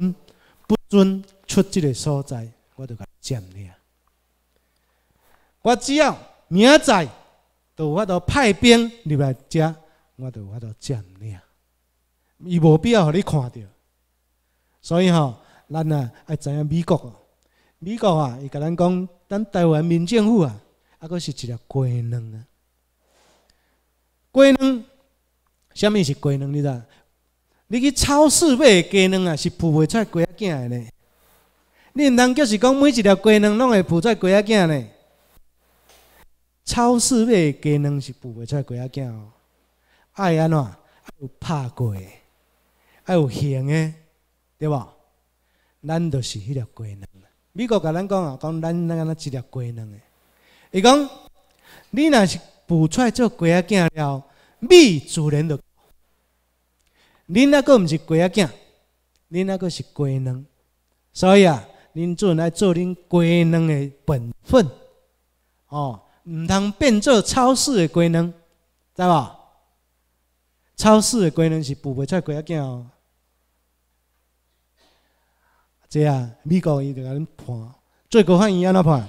不准出即个所在，我就甲你领。我只要明仔载，就我到派兵入来遮，我就有法度占领。伊无必要互你看着，所以吼，咱啊爱知影美国哦。美国啊，伊甲咱讲，咱台湾民政府啊，啊佫是一个鸡卵啊。鸡卵，虾米是鸡卵？你知？你去超市买鸡卵啊，是孵袂出鸡仔仔的。你通就是讲每一条鸡卵拢会孵出鸡仔仔呢？超市买鸡卵是孵袂出鸡仔仔哦。安怎？呐，有怕鸡，爱有型的，对无？咱著是迄条鸡卵？美国甲咱讲啊，讲咱那个那一条鸡卵的，伊讲你若是孵出来做鸡仔仔了。米自然就。恁那个毋是鸡仔鸡，恁那个是鸡卵，所以啊，恁做来做恁鸡卵的本分哦，毋通变做超市的鸡卵，知无？超市的鸡卵是孵袂出鸡仔鸡哦。这啊，美国伊就甲恁判，最高法院安怎判？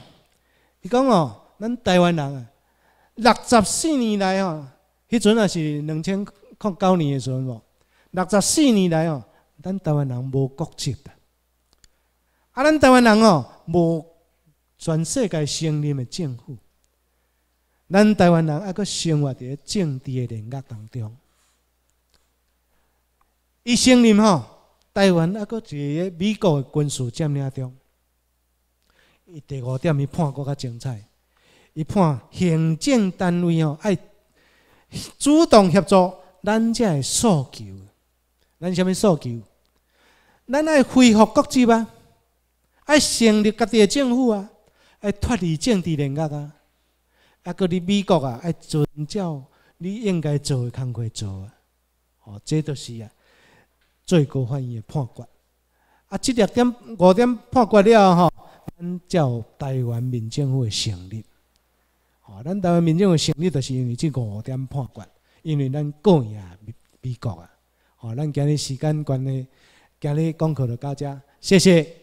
伊讲哦，咱台湾人啊，六十四年来哦。迄阵也是两千零九年的时候，六十四年来哦，咱台湾人无国籍的，啊，咱台湾人哦无全世界承认的政府，咱台湾人还佫生活伫咧政治的领域当中，伊承认吼，台湾还佫一咧美国的军事占领中。伊第五点，伊判搁较精彩，伊判行政单位哦爱。主动协助，咱才会诉求。咱虾物诉求？咱爱恢复国籍啊！爱成立家己的政府啊！爱脱离政治人格啊！啊，搁伫美国啊，爱遵照你应该做的工作做啊！哦，这都是啊，最高法院的判决。啊，七点、五点判决了吼，按照台湾民政府的成立。哦，咱台湾民众的心利，就是因为即五点判决，因为咱讲呀，美美国啊，哦，咱今日时间关系，今日功课就到遮，谢谢。